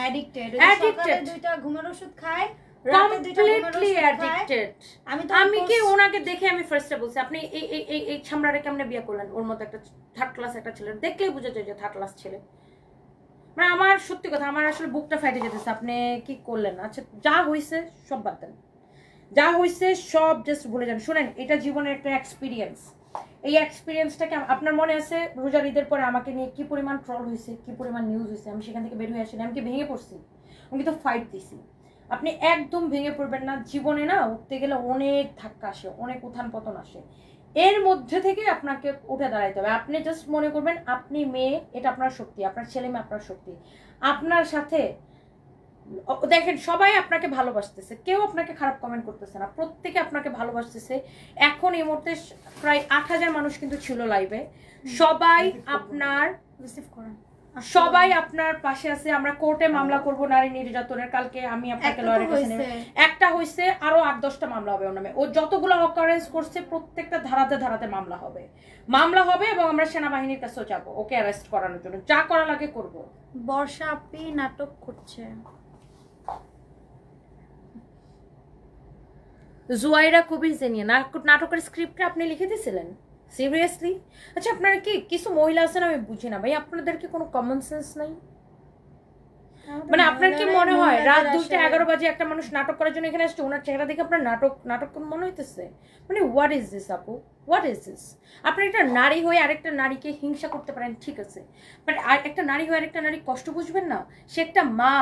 অ্যাডিক্টেড অ্যাডিক্টেড দুইটা ঘুমের ওষুধ খায় আমি তো আমি ওনাকে দেখে আমি ফার্স্টে বলছি আপনি এই এই এই বিয়ে করলেন ওর একটা থার্ড ক্লাস একটা ছেলে দেখলেই থার্ড ক্লাস ছেলে মানে আমার সত্যি কথা আমার আসলে বুকটা ফাইটে যেতেছে আপনি কি করলেন আচ্ছা যা হয়েছে সব বাদ দেন যা হয়েছে সব জাস্ট ভুলে যান শুনেন এটা জীবনের একটা এক্সপিরিয়েন্স এই এক্সপিরিয়েন্সটাকে আপনার মনে আছে রোজার ঈদের পরে আমাকে নিয়ে কি পরিমাণ ট্রল হয়েছে কি পরিমাণ নিউজ হয়েছে আমি সেখান থেকে বের হয়ে আসিনি আমি কি ভেঙে পড়ছি আমি তো ফাইট দিছি আপনি একদম ভেঙে পড়বেন না জীবনে না উঠতে গেলে অনেক ধাক্কা আসে অনেক উত্থান পতন আসে এর মধ্যে থেকে আপনাকে উঠে দাঁড়াইতে হবে আপনি জাস্ট মনে করবেন আপনি মেয়ে এটা আপনার শক্তি আপনার ছেলে মেয়ে আপনার শক্তি আপনার সাথে দেখেন সবাই আপনাকে ভালোবাসতেছে কেউ আপনাকে খারাপ কমেন্ট করতেছে না প্রত্যেকে আপনাকে ভালোবাসতেছে এখন এই মুহূর্তে প্রায় আট হাজার মানুষ কিন্তু ছিল লাইভে সবাই আপনার রিসিভ করেন সবাই আপনার পাশে আছে আমরা কোর্টে মামলা করব নারী নির্যাতনের কালকে আমি আপনাকে একটা হয়েছে আরো আট দশটা মামলা হবে ওর নামে ও যতগুলো অকারেন্স করছে প্রত্যেকটা ধারাতে ধারাতে মামলা হবে মামলা হবে এবং আমরা সেনাবাহিনীর কাছেও যাবো ওকে অ্যারেস্ট করানোর জন্য যা করা লাগে করব বর্ষা আপনি নাটক করছে জুয়াইরা কবিরকে নিয়ে নাটকের স্ক্রিপ্টে আপনি লিখে দিয়েছিলেন সিরিয়াসলি আচ্ছা আপনারা কি কিছু মহিলা আছেন আমি বুঝি না ভাই আপনাদের কি কোনো কমন সেন্স নাই মানে আপনার কি মনে হয় রাত দুটো এগারো বাজে একটা মানুষ নাটক করার জন্য এখানে আসছে ওনার চেহারা দেখে আপনার নাটক নাটক মনে হইতেছে মানে হোয়াট ইজ দিস আপু হোয়াট ইজ দিস আপনি একটা নারী হয়ে আরেকটা নারীকে হিংসা করতে পারেন ঠিক আছে মানে একটা নারী হয়ে আরেকটা নারী কষ্ট বুঝবেন না সে একটা মা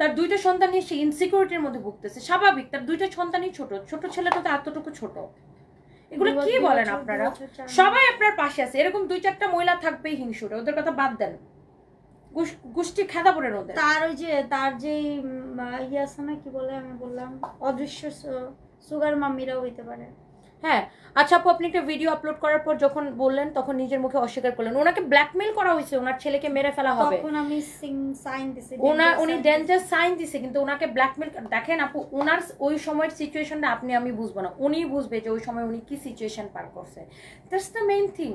তার দুইটা সন্তান নিয়ে সে ইনসিকিউরিটির মধ্যে ভুগতেছে স্বাভাবিক তার দুইটা সন্তানই ছোট ছোট ছেলেটা তো এতটুকু ছোট এগুলো কি বলেন আপনারা সবাই আপনার পাশে আছে এরকম দুই চারটা মহিলা থাকবেই হিংসুরে ওদের কথা বাদ দেন গোষ্ঠী খেদা পড়ে ওদের তার ওই যে তার যে ইয়ে আছে না কি বলে আমি বললাম অদৃশ্য সুগার মাম্মিরাও হইতে পারে হ্যাঁ আচ্ছা আপু আপনি একটা ভিডিও আপলোড করার পর যখন বললেন তখন নিজের মুখে অস্বীকার করলেন ওনাকে ব্ল্যাকমেল করা হয়েছে ওনার ছেলেকে মেরে ফেলা হবে তখন আমি সাইন দিছি ওনা উনি ডেঞ্জার সাইন দিছে কিন্তু ওনাকে ব্ল্যাকমেল দেখেন আপু ওনার ওই সময়ের সিচুয়েশনটা আপনি আমি বুঝবো না উনিই বুঝবে যে ওই সময় উনি কি সিচুয়েশন পার করছে that's the main thing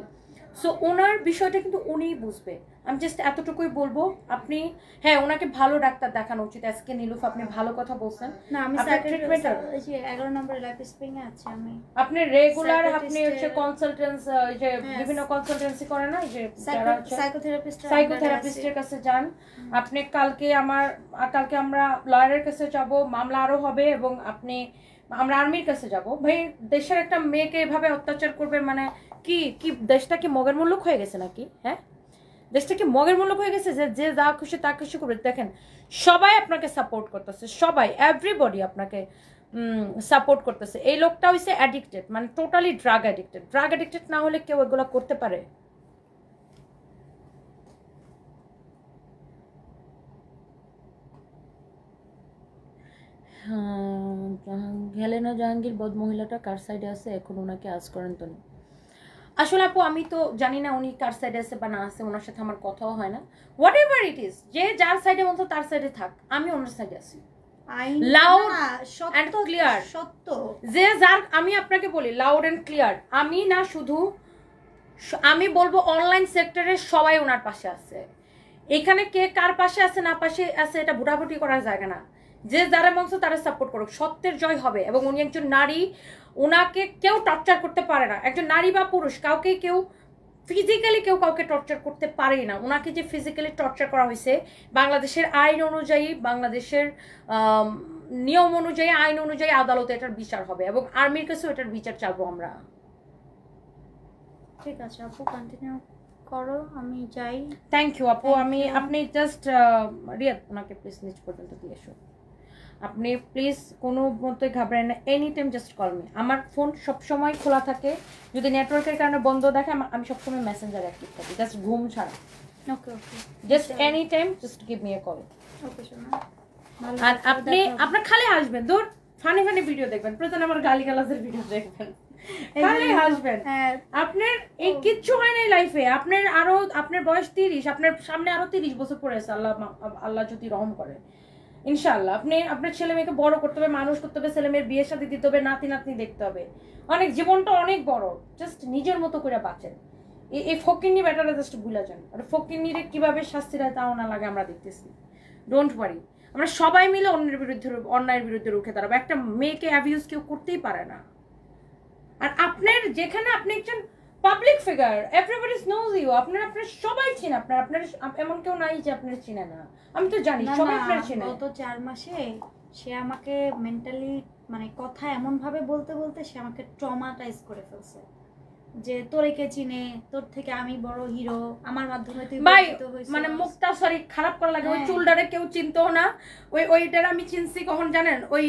so ওনার বিষয়টা কিন্তু উনিই বুঝবে আমি জাস্ট এতটুকুই বলবো আপনি হ্যাঁ ওনাকে ভালো ডাক্তার দেখানো উচিত আজকে নীলুফ আপনি হ্যাঁ। ভালো কথা বলছেন না আমি এগারো নম্বর লাইফ স্প্রিং এ আছি আমি আপনি রেগুলার আপনি হচ্ছে কনসালটেন্স যে হ্যাঁ, বিভিন্ন কনসালটেন্সি করে না যে সাইকোথেরাপিস্ট সাইকোথেরাপিস্টের কাছে যান আপনি কালকে আমার কালকে আমরা লয়ারের কাছে যাব মামলা আরো হবে এবং আপনি আমরা আর্মির কাছে যাব ভাই দেশের একটা মেয়েকে এভাবে অত্যাচার করবে মানে কি কি দেশটা কি মগের মূল্য হয়ে গেছে নাকি হ্যাঁ দেশটা কি মগের মূল্য হয়ে গেছে যে যে যা খুশি তা খুশি করবে দেখেন সবাই আপনাকে সাপোর্ট করতেছে সবাই এভরিবডি আপনাকে সাপোর্ট করতেছে এই লোকটা হচ্ছে অ্যাডিক্টেড মানে totally drug addicted drug addicted না হলে কেউ এগুলো করতে পারে হ্যাঁ, হেলেনা জাহাঙ্গীর বদ মহিলাটা কার সাইডে আছে এখন ওনাকে আজ করেন তো আসলে আপু আমি তো জানি না উনি কার সাইডে আছে বা না আছে ওনার সাথে আমার কথাও হয় না হোয়াট এভার ইট ইজ যে যার সাইডে মতো তার সাইডে থাক আমি ওনার সাইডে আছি ক্লিয়ার সত্য যে যার আমি আপনাকে বলি লাউড অ্যান্ড ক্লিয়ার আমি না শুধু আমি বলবো অনলাইন সেক্টরের সবাই ওনার পাশে আছে এখানে কে কার পাশে আছে না পাশে আছে এটা ভোটাভুটি করার জায়গা না যে যারা মঞ্চ তারা সাপোর্ট করুক সত্যের জয় হবে এবং উনি একজন নারী ওনাকে কেউ টর্চার করতে পারে না একজন নারী বা পুরুষ কাউকে কেউ ফিজিক্যালি কেউ কাউকে টর্চার করতে পারে না ওনাকে যে ফিজিক্যালি টর্চার করা হয়েছে বাংলাদেশের আইন অনুযায়ী বাংলাদেশের নিয়ম অনুযায়ী আইন অনুযায়ী আদালতে এটার বিচার হবে এবং আর্মির কাছেও এটার বিচার চাবো আমরা ঠিক আছে আপু কন্টিনিউ করো আমি যাই থ্যাংক ইউ আপু আমি আপনি জাস্ট রিয়াদ ওনাকে প্লিজ নিচ পর্যন্ত দিয়ে আসুন আপনি প্লিজ কোনো মতে ঘাবড়েন না any time just call me আমার ফোন সবসময় খোলা থাকে যদি নেটওয়ার্কের কারণে বন্ধ দেখে আমি সবসময় মেসেঞ্জার অ্যাক্টিভ থাকি জাস্ট ঘুম ছাড়া okay okay just any time just give me a call okay আর আপনি আপনার খালি হাসবেন দূর ফানি ফানি ভিডিও দেখবেন প্রতিদিন আমার গালাজের ভিডিও দেখবেন খালি হাসবেন হ্যাঁ। আপনার এই কিচ্ছু হয় নাই লাইফে আপনার আরো আপনার বয়স তিরিশ আপনার সামনে আরো তিরিশ বছর পরে আছে আল্লাহ আল্লাহ যদি রহম করে ইনশাল্লাহ আপনি আপনার ছেলে মেয়েকে বড় করতে হবে মানুষ করতে হবে ছেলে মেয়ের বিয়ের সাথে দিতে হবে নাতি নাতনি দেখতে হবে অনেক জীবনটা অনেক বড় জাস্ট নিজের মতো করে বাঁচেন এই ফকিন্নি ব্যাটারা জাস্ট ভুলে যান আর ফকিন্নিরে কীভাবে শাস্তি দেয় তাও না লাগে আমরা দেখতেছি ডোন্ট ওয়ারি আমরা সবাই মিলে অন্যের বিরুদ্ধে অন্যায়ের বিরুদ্ধে রুখে দাঁড়াবো একটা মেয়েকে অ্যাবিউজ কেউ করতেই পারে না আর আপনার যেখানে আপনি একজন public figure everybody knows you আপনার আপনার সবাই চিন আপনার আপনার এমন কেউ নাই যে আপনার চিনে না আমি তো জানি সবাই আপনার চিনে গত চার মাসে সে আমাকে মেন্টালি মানে কথা এমন ভাবে বলতে বলতে সে আমাকে ট্রমাটাইজ করে ফেলছে যে তোরে কে চিনে তোর থেকে আমি বড় হিরো আমার মাধ্যমে তুই ভাই মানে মুক্তা সরি খারাপ করা লাগে ওই হ্যাঁ। চুলটারে কেউ চিনতো না ওই ওইটার আমি চিনছি কখন জানেন ওই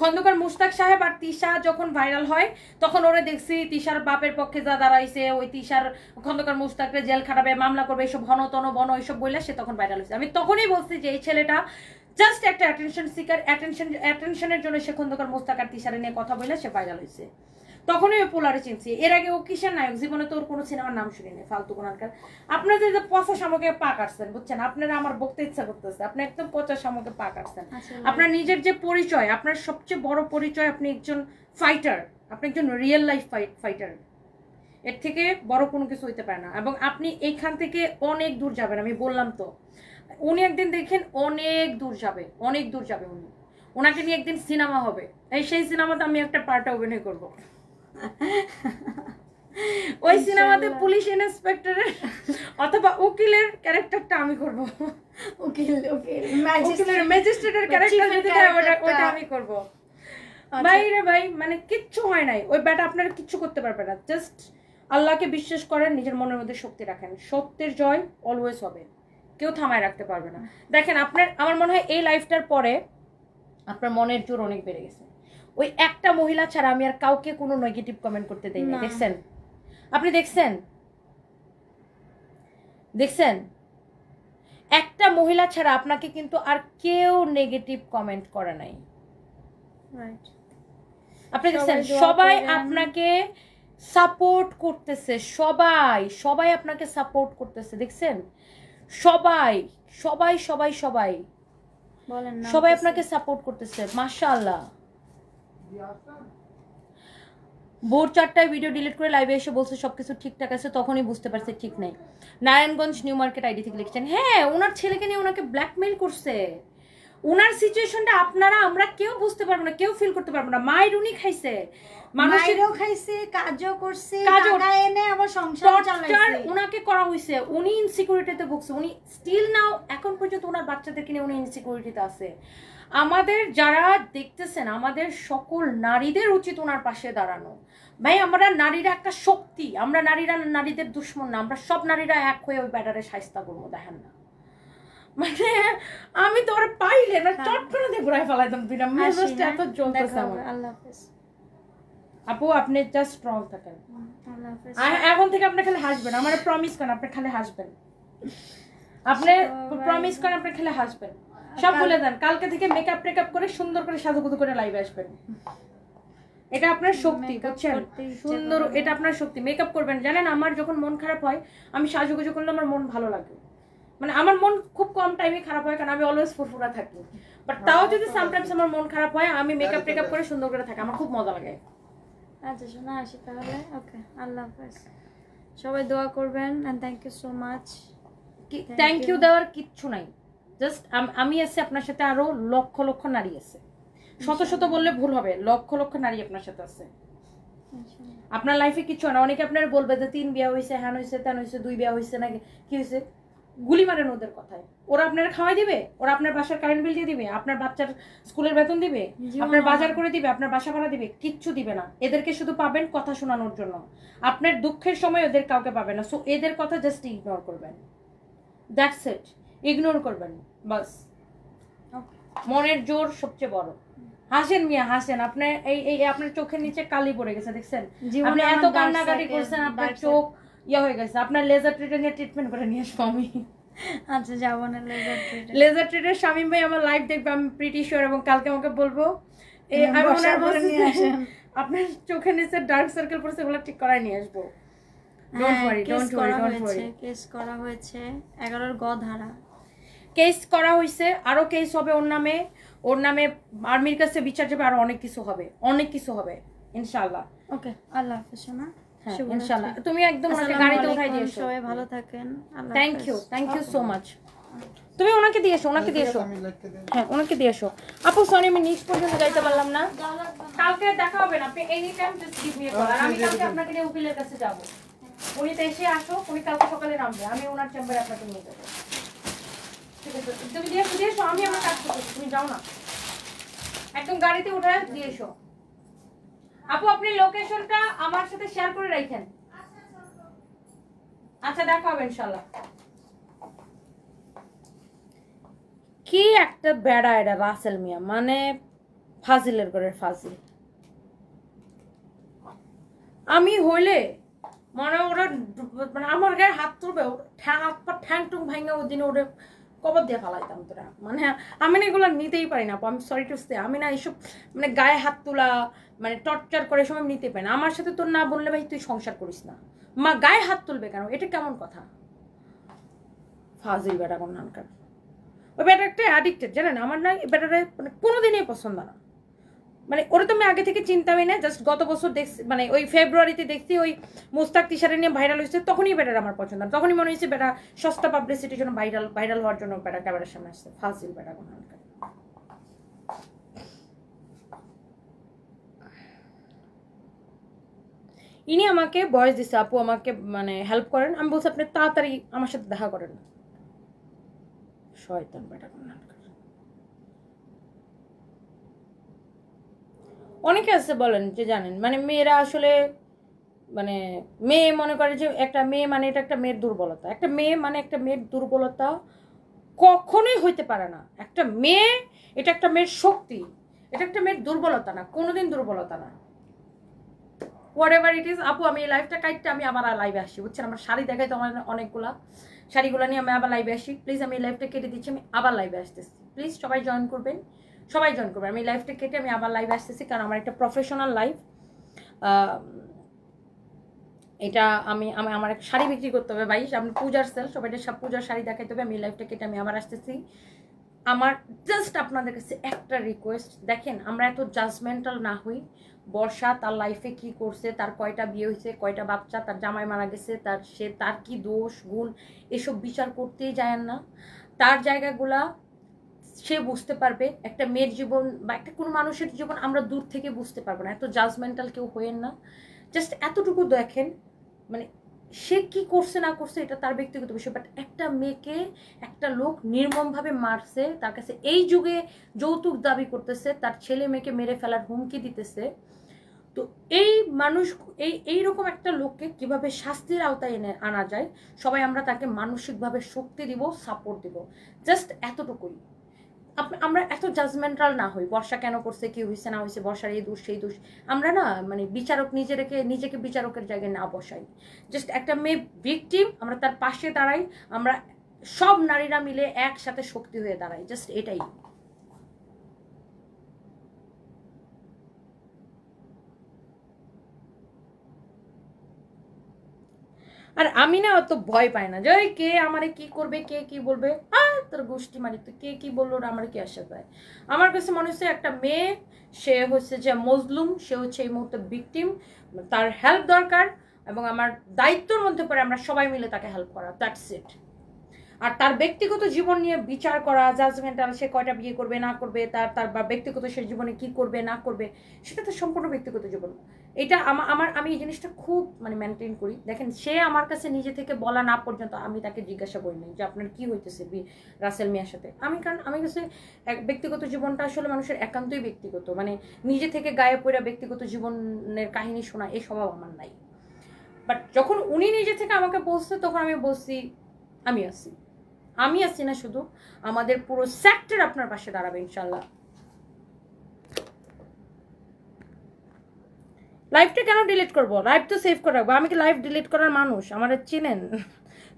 খন্দকার মুস্তাক সাহেব আর তিশা যখন ভাইরাল হয় তখন ওরা দেখছি তিশার বাপের পক্ষে যা দাঁড়াইছে ওই তিশার খন্দকার মুস্তাকরে জেল খাটাবে মামলা করবে এইসব হন তন বন এইসব বললে সে তখন ভাইরাল হয়েছে আমি তখনই বলছি যে এই ছেলেটা জাস্ট একটা অ্যাটেনশন সিকার অ্যাটেনশন অ্যাটেনশনের জন্য সে খন্দকার মুস্তাক আর তিশারে নিয়ে কথা বললে সে ভাইরাল হয়েছে তখনই ওই পোলারে চিনছি এর আগে ও কিসের নায়ক জীবনে তোর কোনো সিনেমার নাম শুনিনি ফালতু কোনারকার আপনার যে পচা সামকে পা কাটছেন বুঝছেন আপনারা আমার বলতে ইচ্ছা করতেছে আপনি একদম পচা সামকে পা কাটছেন আচ্ছা, আপনার নিজের যে পরিচয় আপনার সবচেয়ে বড় পরিচয় আপনি একজন ফাইটার আপনি একজন রিয়েল লাইফ ফাইটার এর থেকে বড় কোনো কিছু হইতে পারে না এবং আপনি এখান থেকে অনেক দূর যাবেন আমি বললাম তো উনি একদিন দেখেন অনেক দূর যাবে অনেক দূর যাবে উনি ওনাকে নিয়ে একদিন সিনেমা হবে এই সেই সিনেমাতে আমি একটা পার্টে অভিনয় করবো ওই সিনেমাতে পুলিশ ইন্সপেক্টরের অথবা উকিলের ক্যারেক্টারটা আমি করব উকিল উকিল ম্যাজিস্ট্রেটের ম্যাজিস্ট্রেটের ক্যারেক্টার যদি ওটা আমি করব আচ্ছা। ভাই রে ভাই মানে কিচ্ছু হয় নাই ওই ব্যাটা আপনারা কিচ্ছু করতে পারবে না জাস্ট আল্লাহকে বিশ্বাস করেন নিজের মনের মধ্যে শক্তি রাখেন সত্যের জয় অলওয়েজ হবে কেউ থামায় রাখতে পারবে না দেখেন আপনার আমার মনে হয় এই লাইফটার পরে আপনার মনের জোর অনেক বেড়ে গেছে ওই একটা মহিলা ছাড়া আমি আর কাউকে কোনো নেগেটিভ কমেন্ট করতে দেয়নি দেখছেন আপনি দেখছেন দেখছেন একটা মহিলা ছাড়া আপনাকে কিন্তু আর কেউ নেগেটিভ কমেন্ট করে নাই আপনি দেখছেন সবাই আপনাকে সাপোর্ট করতেছে সবাই সবাই আপনাকে সাপোর্ট করতেছে দেখছেন সবাই সবাই সবাই সবাই সবাই আপনাকে সাপোর্ট করতেছে মাশাআল্লাহ ভোর চারটায় ভিডিও ডিলিট করে লাইভে এসে বলছে সব কিছু ঠিকঠাক আছে তখনই বুঝতে পারছে ঠিক নাই নারায়ণগঞ্জ নিউ মার্কেট আইডি থেকে লিখছেন হ্যাঁ ওনার ছেলেকে নিয়ে ওনাকে ব্ল্যাকমেইল করছে উনার সিচুয়েশনটা আপনারা আমরা কেউ বুঝতে পারবো না কেউ ফিল করতে পারবো না মায়ের উনি খাইছে উনি আমাদের যারা দেখতেছেন আমাদের সকল নারীদের উচিত ওনার পাশে দাঁড়ানো ভাই আমরা নারীরা একটা শক্তি আমরা নারীরা নারীদের দুশ্মন না আমরা সব নারীরা এক হয়ে ওই ব্যাটারে সাহিস্তা করবো দেখেন না মানে আমি তো ওরা পাইলে না চট করে দিয়ে ঘুরাই ফেলাইতাম দুইটা মেজাজটা হ্যাঁ। এত জ্বলতেছে আমার আপু আপনি জাস্ট স্ট্রং থাকেন এখন থেকে আপনি খালি হাসবেন আমার প্রমিস করেন আপনি খালি হাসবেন আপনি প্রমিস করেন আপনি খালি হাসবেন সব বলে দেন কালকে থেকে মেকআপ টেকআপ করে সুন্দর করে সাজুগুজু করে লাইভে আসবেন এটা আপনার শক্তি বুঝছেন সুন্দর এটা আপনার শক্তি মেকআপ করবেন জানেন আমার যখন মন খারাপ হয় আমি সাজুগুজু করলে আমার মন ভালো লাগে মানে আমার মন খুব কম টাইমে খারাপ হয় কারণ আমি অলওয়েজ ফুরফুরা থাকি বাট হ্যাঁ, তাও যদি সামটাইমস আমার মন খারাপ হয় আমি মেকআপ টেকআপ করে সুন্দর করে থাকি আমার খুব মজা লাগে আচ্ছা শোনা আসি তাহলে ওকে আল্লাহ হাফেজ সবাই দোয়া করবেন and thank you so much thank you দেওয়ার কিচ্ছু নাই জাস্ট আমি আছি আপনার সাথে আরো লক্ষ লক্ষ নারী আছে শত শত বললে ভুল হবে লক্ষ লক্ষ নারী আপনার সাথে আছে আপনার লাইফে কিছু না অনেকে আপনার বলবে যে তিন বিয়া হয়েছে হ্যান হয়েছে তেন হয়েছে দুই বিয়া হয়েছে না কি হয়েছে গুলি মারেন ওদের কথায় ওরা আপনার খাওয়াই দিবে ওরা আপনার বাসার কারেন্ট বিল দিয়ে দিবে আপনার বাচ্চার স্কুলের বেতন দিবে আপনার বাজার করে দিবে আপনার বাসা ভাড়া দিবে কিচ্ছু দিবে না এদেরকে শুধু পাবেন কথা শোনানোর জন্য আপনার দুঃখের সময় ওদের কাউকে পাবে না সো এদের কথা জাস্ট ইগনোর করবেন দ্যাটস ইট ইগনোর করবেন বাস মনের জোর সবচেয়ে বড় হাসেন মিয়া হাসেন আপনার এই আপনার চোখের নিচে কালি পড়ে গেছে দেখছেন আপনি এত কান্নাকাটি করছেন আপনার চোখ ইয়ে হয়ে গেছে আপনার লেজার ট্রিটমেন্ট নিয়ে ট্রিটমেন্ট করে নিয়ে আসবো আমি আচ্ছা যাবো না লেজার ট্রিট লেজার ট্রিটের স্বামী ভাই আমার লাইভ দেখবে আমি প্রিটি শিওর এবং কালকে আমাকে বলবো আমি ওনার বলছি আপনার চোখের নিচে ডার্ক সার্কেল পড়ছে ওগুলো ঠিক করায় নিয়ে আসবো হ্যাঁ, কেস করা হয়েছে আরো কেস হবে ওর নামে ওর নামে আর্মির কাছে বিচার যাবে আরো অনেক কিছু হবে অনেক কিছু হবে ইনশাল্লাহ ওকে আল্লাহ হাফিজ হ্যাঁ, ইনশাআল্লাহ তুমি একদম আমাকে গাড়িতে উঠাই সবাই ভালো থাকেন thank you thank you so much তুমি ওনাকে ওনাকে হ্যাঁ ওনাকে আপু সরি আমি নিচ পর্যন্ত যাইতে পারলাম না কালকে দেখা হবে না আপনি any time just give me call আর আমি কালকে আপনাকে নিয়ে উকিলের কাছে যাব উনি তো এসে আসো উনি কালকে সকালে নামবে আমি ওনার চেম্বারে আপনাকে নিয়ে যাব ঠিক আছে দিয়ে এসো আমি আমার কাজ করছি তুমি যাও না একদম গাড়িতে উঠায় দিয়েছো আপু আপনি লোকেশনটা আমার সাথে শেয়ার করে রাখেন আচ্ছা দেখা হবে ইনশাল্লাহ কি একটা বেড়া এটা রাসেল মিয়া মানে ফাজিলের করে ফাজিল আমি হইলে মানে ওরা মানে আমার গায়ে হাত তুলবে ঠ্যাং হাত পা ঠ্যাং টুং ভাঙে ওই দিনে ওরে কবর দিয়ে ফালাইতাম তোরা মানে আমি না এগুলো নিতেই পারি না আমি সরি টু আমি না এইসব মানে গায়ে হাত তোলা মানে টর্চার করে সময় নিতে পারে না আমার সাথে তোর না বললে ভাই তুই সংসার করিস না মা গায়ে হাত তুলবে কেন এটা কেমন কথা ফাজিল বেটা কোন নানকার ওই বেটা একটা অ্যাডিক্টেড জানেন আমার না বেটাটা মানে কোনোদিনই পছন্দ না মানে ওরা তো আমি আগে থেকে চিন্তামই না জাস্ট গত বছর দেখছি মানে ওই ফেব্রুয়ারিতে দেখছি ওই মোস্তাক তিসারে নিয়ে ভাইরাল হয়েছে তখনই বেটার আমার পছন্দ তখনই মনে হয়েছে বেটা সস্তা পাবলিসিটির জন্য ভাইরাল ভাইরাল হওয়ার জন্য বেটা ক্যামেরার সামনে আসছে ফাজিল বেটা কোন নানকার ইনি আমাকে বয়স দিছে আপু আমাকে মানে হেল্প করেন আমি বলছি আপনি তাড়াতাড়ি আমার সাথে দেখা করেন শয়তান বেটা অনেকে আছে বলেন যে জানেন মানে মেয়েরা আসলে মানে মেয়ে মনে করে যে একটা মেয়ে মানে এটা একটা মেয়ের দুর্বলতা একটা মেয়ে মানে একটা মেয়ের দুর্বলতা কখনোই হইতে পারে না একটা মেয়ে এটা একটা মেয়ের শক্তি এটা একটা মেয়ের দুর্বলতা না কোনোদিন দুর্বলতা না হোয়াট ইট ইজ আপু আমি এই লাইভটা কাটতে আমি আবার লাইভে আসি বুঝছেন আমার শাড়ি দেখাই তো আমার অনেকগুলা শাড়িগুলো নিয়ে আমি আবার লাইভে আসি প্লিজ আমি এই লাইভটা কেটে দিচ্ছি আমি আবার লাইভে আসতেছি প্লিজ সবাই জয়েন করবেন সবাই জয়েন করবেন আমি লাইভটা কেটে আমি আবার লাইভে আসতেছি কারণ আমার একটা প্রফেশনাল লাইফ এটা আমি আমি আমার এক শাড়ি বিক্রি করতে হবে ভাই আমি পূজার সেল সবাইটা সব পূজার শাড়ি দেখাইতে হবে আমি লাইফটা কেটে আমি আবার আসতেছি আমার জাস্ট আপনাদের কাছে একটা রিকোয়েস্ট দেখেন আমরা এত জাজমেন্টাল না হই বর্ষা তার লাইফে কি করছে তার কয়টা বিয়ে হয়েছে কয়টা বাচ্চা তার জামাই মারা গেছে তার সে তার কি দোষ গুণ এসব বিচার করতেই যায় না তার জায়গাগুলা সে বুঝতে পারবে একটা মেয়ের জীবন বা একটা কোনো মানুষের জীবন আমরা দূর থেকে বুঝতে পারবো না এত জাজমেন্টাল কেউ হয়েন না জাস্ট এতটুকু দেখেন মানে সে কি করছে না করছে এটা তার ব্যক্তিগত বিষয় বাট একটা মেয়েকে একটা লোক নির্মমভাবে মারছে তার কাছে এই যুগে যৌতুক দাবি করতেছে তার ছেলে মেয়েকে মেরে ফেলার হুমকি দিতেছে তো এই মানুষ এই এইরকম একটা লোককে কিভাবে শাস্তির আওতায় এনে আনা যায় সবাই আমরা তাকে মানসিকভাবে শক্তি দিব সাপোর্ট দিব জাস্ট এতটুকুই আমরা এত জাজমেন্টাল না হই বর্ষা কেন করছে কি হয়েছে না হয়েছে বর্ষার এই দোষ সেই দোষ আমরা না মানে বিচারক রেখে নিজেকে বিচারকের জায়গায় না বসাই জাস্ট একটা মেয়ে ভিকটিম আমরা তার পাশে দাঁড়াই আমরা সব নারীরা মিলে একসাথে শক্তি হয়ে দাঁড়াই জাস্ট এটাই আর আমি না অত ভয় পাই না যে কে আমারে কি করবে কে কি বলবে হ্যাঁ তোর গোষ্ঠী মারি তো কে কি বললো আমার কি আসা পায় আমার কাছে মনে হচ্ছে একটা মেয়ে সে হচ্ছে যে মজলুম সে হচ্ছে এই মুহূর্তে বিকটিম তার হেল্প দরকার এবং আমার দায়িত্বর মধ্যে পড়ে আমরা সবাই মিলে তাকে হেল্প করা দ্যাটস ইট আর তার ব্যক্তিগত জীবন নিয়ে বিচার করা জাজমেন্টাল সে কয়টা বিয়ে করবে না করবে তার তার বা ব্যক্তিগত সে জীবনে কি করবে না করবে সেটা তো সম্পূর্ণ ব্যক্তিগত জীবন এটা আমার আমার আমি এই জিনিসটা খুব মানে মেনটেন করি দেখেন সে আমার কাছে নিজে থেকে বলা না পর্যন্ত আমি তাকে জিজ্ঞাসা করি নাই যে আপনার কী হইতেছে বি রাসেল মিয়ার সাথে আমি কারণ আমি কাছে ব্যক্তিগত জীবনটা আসলে মানুষের একান্তই ব্যক্তিগত মানে নিজে থেকে গায়ে পড়া ব্যক্তিগত জীবনের কাহিনী শোনা এই স্বভাব আমার নাই বাট যখন উনি নিজে থেকে আমাকে বলছে তখন আমি বলছি আমি আছি আমি আসছি না শুধু আমাদের পুরো সেক্টর আপনার পাশে দাঁড়াবে ইনশাল্লাহ লাইভটা কেন ডিলিট করবো লাইভ তো সেভ করে রাখবো আমি কি লাইভ ডিলিট করার মানুষ আমার চিনেন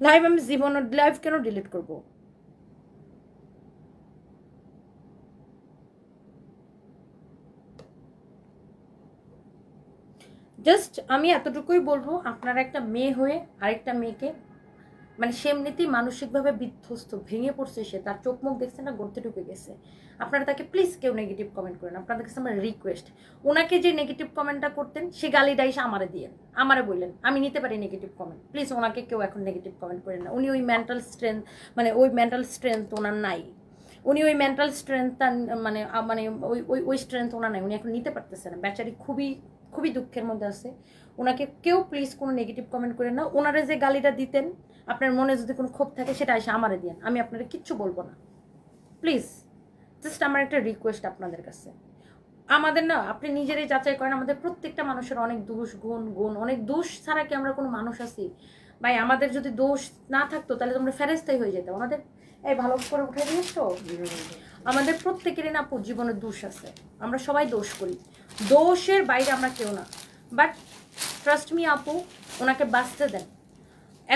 লাইভ আমি জীবন লাইভ কেন ডিলিট করবো জাস্ট আমি এতটুকুই বলবো আপনারা একটা মেয়ে হয়ে আরেকটা মেয়েকে মানে সেমনিতেই মানসিকভাবে বিধ্বস্ত ভেঙে পড়ছে সে তার চোখ মুখ দেখছে না গড়তে ঢুকে গেছে আপনারা তাকে প্লিজ কেউ নেগেটিভ কমেন্ট করেন আপনাদের কাছে আমার রিকোয়েস্ট ওনাকে যে নেগেটিভ কমেন্টটা করতেন সে গালিটা এসে আমারে দিয়েন আমারে বললেন আমি নিতে পারি নেগেটিভ কমেন্ট প্লিজ ওনাকে কেউ এখন নেগেটিভ কমেন্ট করেন না উনি ওই মেন্টাল স্ট্রেংথ মানে ওই মেন্টাল স্ট্রেংথ ওনার নাই উনি ওই মেন্টাল স্ট্রেংথ তার মানে মানে ওই ওই ওই স্ট্রেংথ ওনার নাই উনি এখন নিতে পারতেছে না ব্যাচারি খুবই খুবই দুঃখের মধ্যে আছে ওনাকে কেউ প্লিজ কোনো নেগেটিভ কমেন্ট করেন না ওনারা যে গালিটা দিতেন আপনার মনে যদি কোনো ক্ষোভ থাকে সেটা এসে আমারে দিয়ে আমি আপনাকে কিচ্ছু বলবো না প্লিজ জাস্ট আমার একটা রিকোয়েস্ট আপনাদের কাছে আমাদের না আপনি নিজেরাই যাচাই করেন আমাদের প্রত্যেকটা মানুষের অনেক দোষ গুণ গুণ অনেক দোষ ছাড়া কি আমরা কোনো মানুষ আছি ভাই আমাদের যদি দোষ না থাকতো তাহলে তোমরা ফেরেস্তাই হয়ে যেত আমাদের এই ভালো করে উঠে দিয়েছ তো আমাদের প্রত্যেকেরই না জীবনের দোষ আছে আমরা সবাই দোষ করি দোষের বাইরে আমরা কেউ না বাট ট্রাস্ট মি আপু ওনাকে বাঁচতে দেন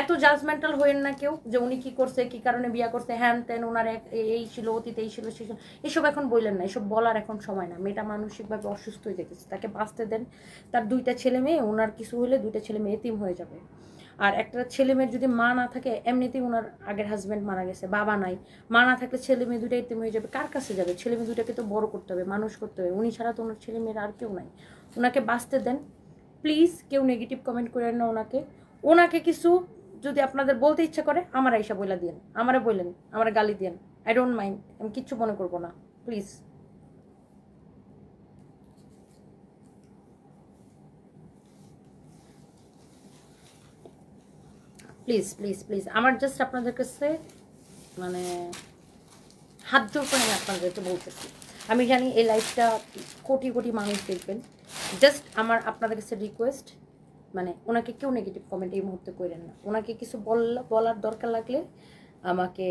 এত জাজমেন্টাল হইেন না কেউ যে উনি কি করছে কি কারণে বিয়া করছে হ্যান ত্যান ওনার এই ছিল অতীতে এই ছিল সেই ছিল এসব এখন বললেন না এসব বলার এখন সময় না মেয়েটা মানসিকভাবে অসুস্থ হয়ে যেতেছে তাকে বাঁচতে দেন তার দুইটা ছেলে মেয়ে ওনার কিছু হলে দুইটা ছেলে মেয়ে এতিম হয়ে যাবে আর একটা ছেলে মেয়ের যদি মা না থাকে এমনিতেই ওনার আগের হাজব্যান্ড মারা গেছে বাবা নাই মা না থাকলে ছেলে মেয়ে দুটাই তেমনি হয়ে যাবে কার কাছে যাবে ছেলে মেয়ে দুটাকে তো বড় করতে হবে মানুষ করতে হবে উনি ছাড়া তো ওনার ছেলে মেয়ের আর কেউ নাই ওনাকে বাঁচতে দেন প্লিজ কেউ নেগেটিভ কমেন্ট করেন না ওনাকে ওনাকে কিছু যদি আপনাদের বলতে ইচ্ছা করে আমার আইসা বইলা দিন আমারে বললেন আমার গালি দিন আই ডোন্ট মাইন্ড আমি কিচ্ছু মনে করবো না প্লিজ প্লিজ প্লিজ প্লিজ আমার জাস্ট আপনাদের কাছে মানে হাত জোর করে আমি আপনাদেরকে বলতেছি আমি জানি এই লাইফটা কোটি কোটি মানুষ দেখবেন জাস্ট আমার আপনাদের কাছে রিকোয়েস্ট মানে ওনাকে কেউ নেগেটিভ কমেন্ট এই মুহূর্তে করেন না ওনাকে কিছু বললা বলার দরকার লাগলে আমাকে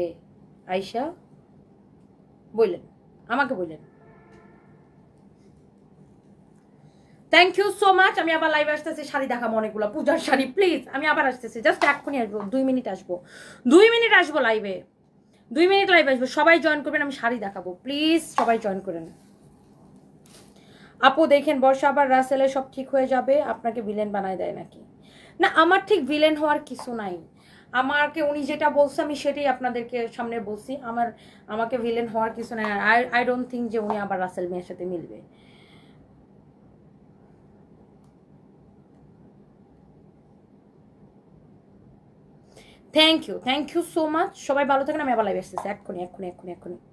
আয়সা বললেন আমাকে বললেন থ্যাংক ইউ সো মাচ আমি আবার লাইভ আসতেছি শাড়ি দেখাবো অনেকগুলো পূজার শাড়ি প্লিজ আমি আবার আসতেছি জাস্ট এক্ষুনি আসবো দুই মিনিট আসবো দুই মিনিট আসবো লাইভে দুই মিনিট লাইভে আসবো সবাই জয়েন করবেন আমি শাড়ি দেখাবো প্লিজ সবাই জয়েন করেন আপু দেখেন বর্ষা আবার রাসেলে সব ঠিক হয়ে যাবে আপনাকে ভিলেন বানায় দেয় নাকি না আমার ঠিক ভিলেন হওয়ার কিছু নাই আমাকে উনি যেটা বলছে আমি সেটাই আপনাদেরকে সামনে বলছি আমার আমাকে ভিলেন হওয়ার কিছু নাই আই আই ডোন্ট থিঙ্ক যে উনি আবার রাসেল মেয়ের সাথে মিলবে thank you thank you so much সবাই ভালো থাকেন আমি আবার লাইভ আসতেছি এক্ষুনি এক্ষুনি এক্ষুনি এক্ষুনি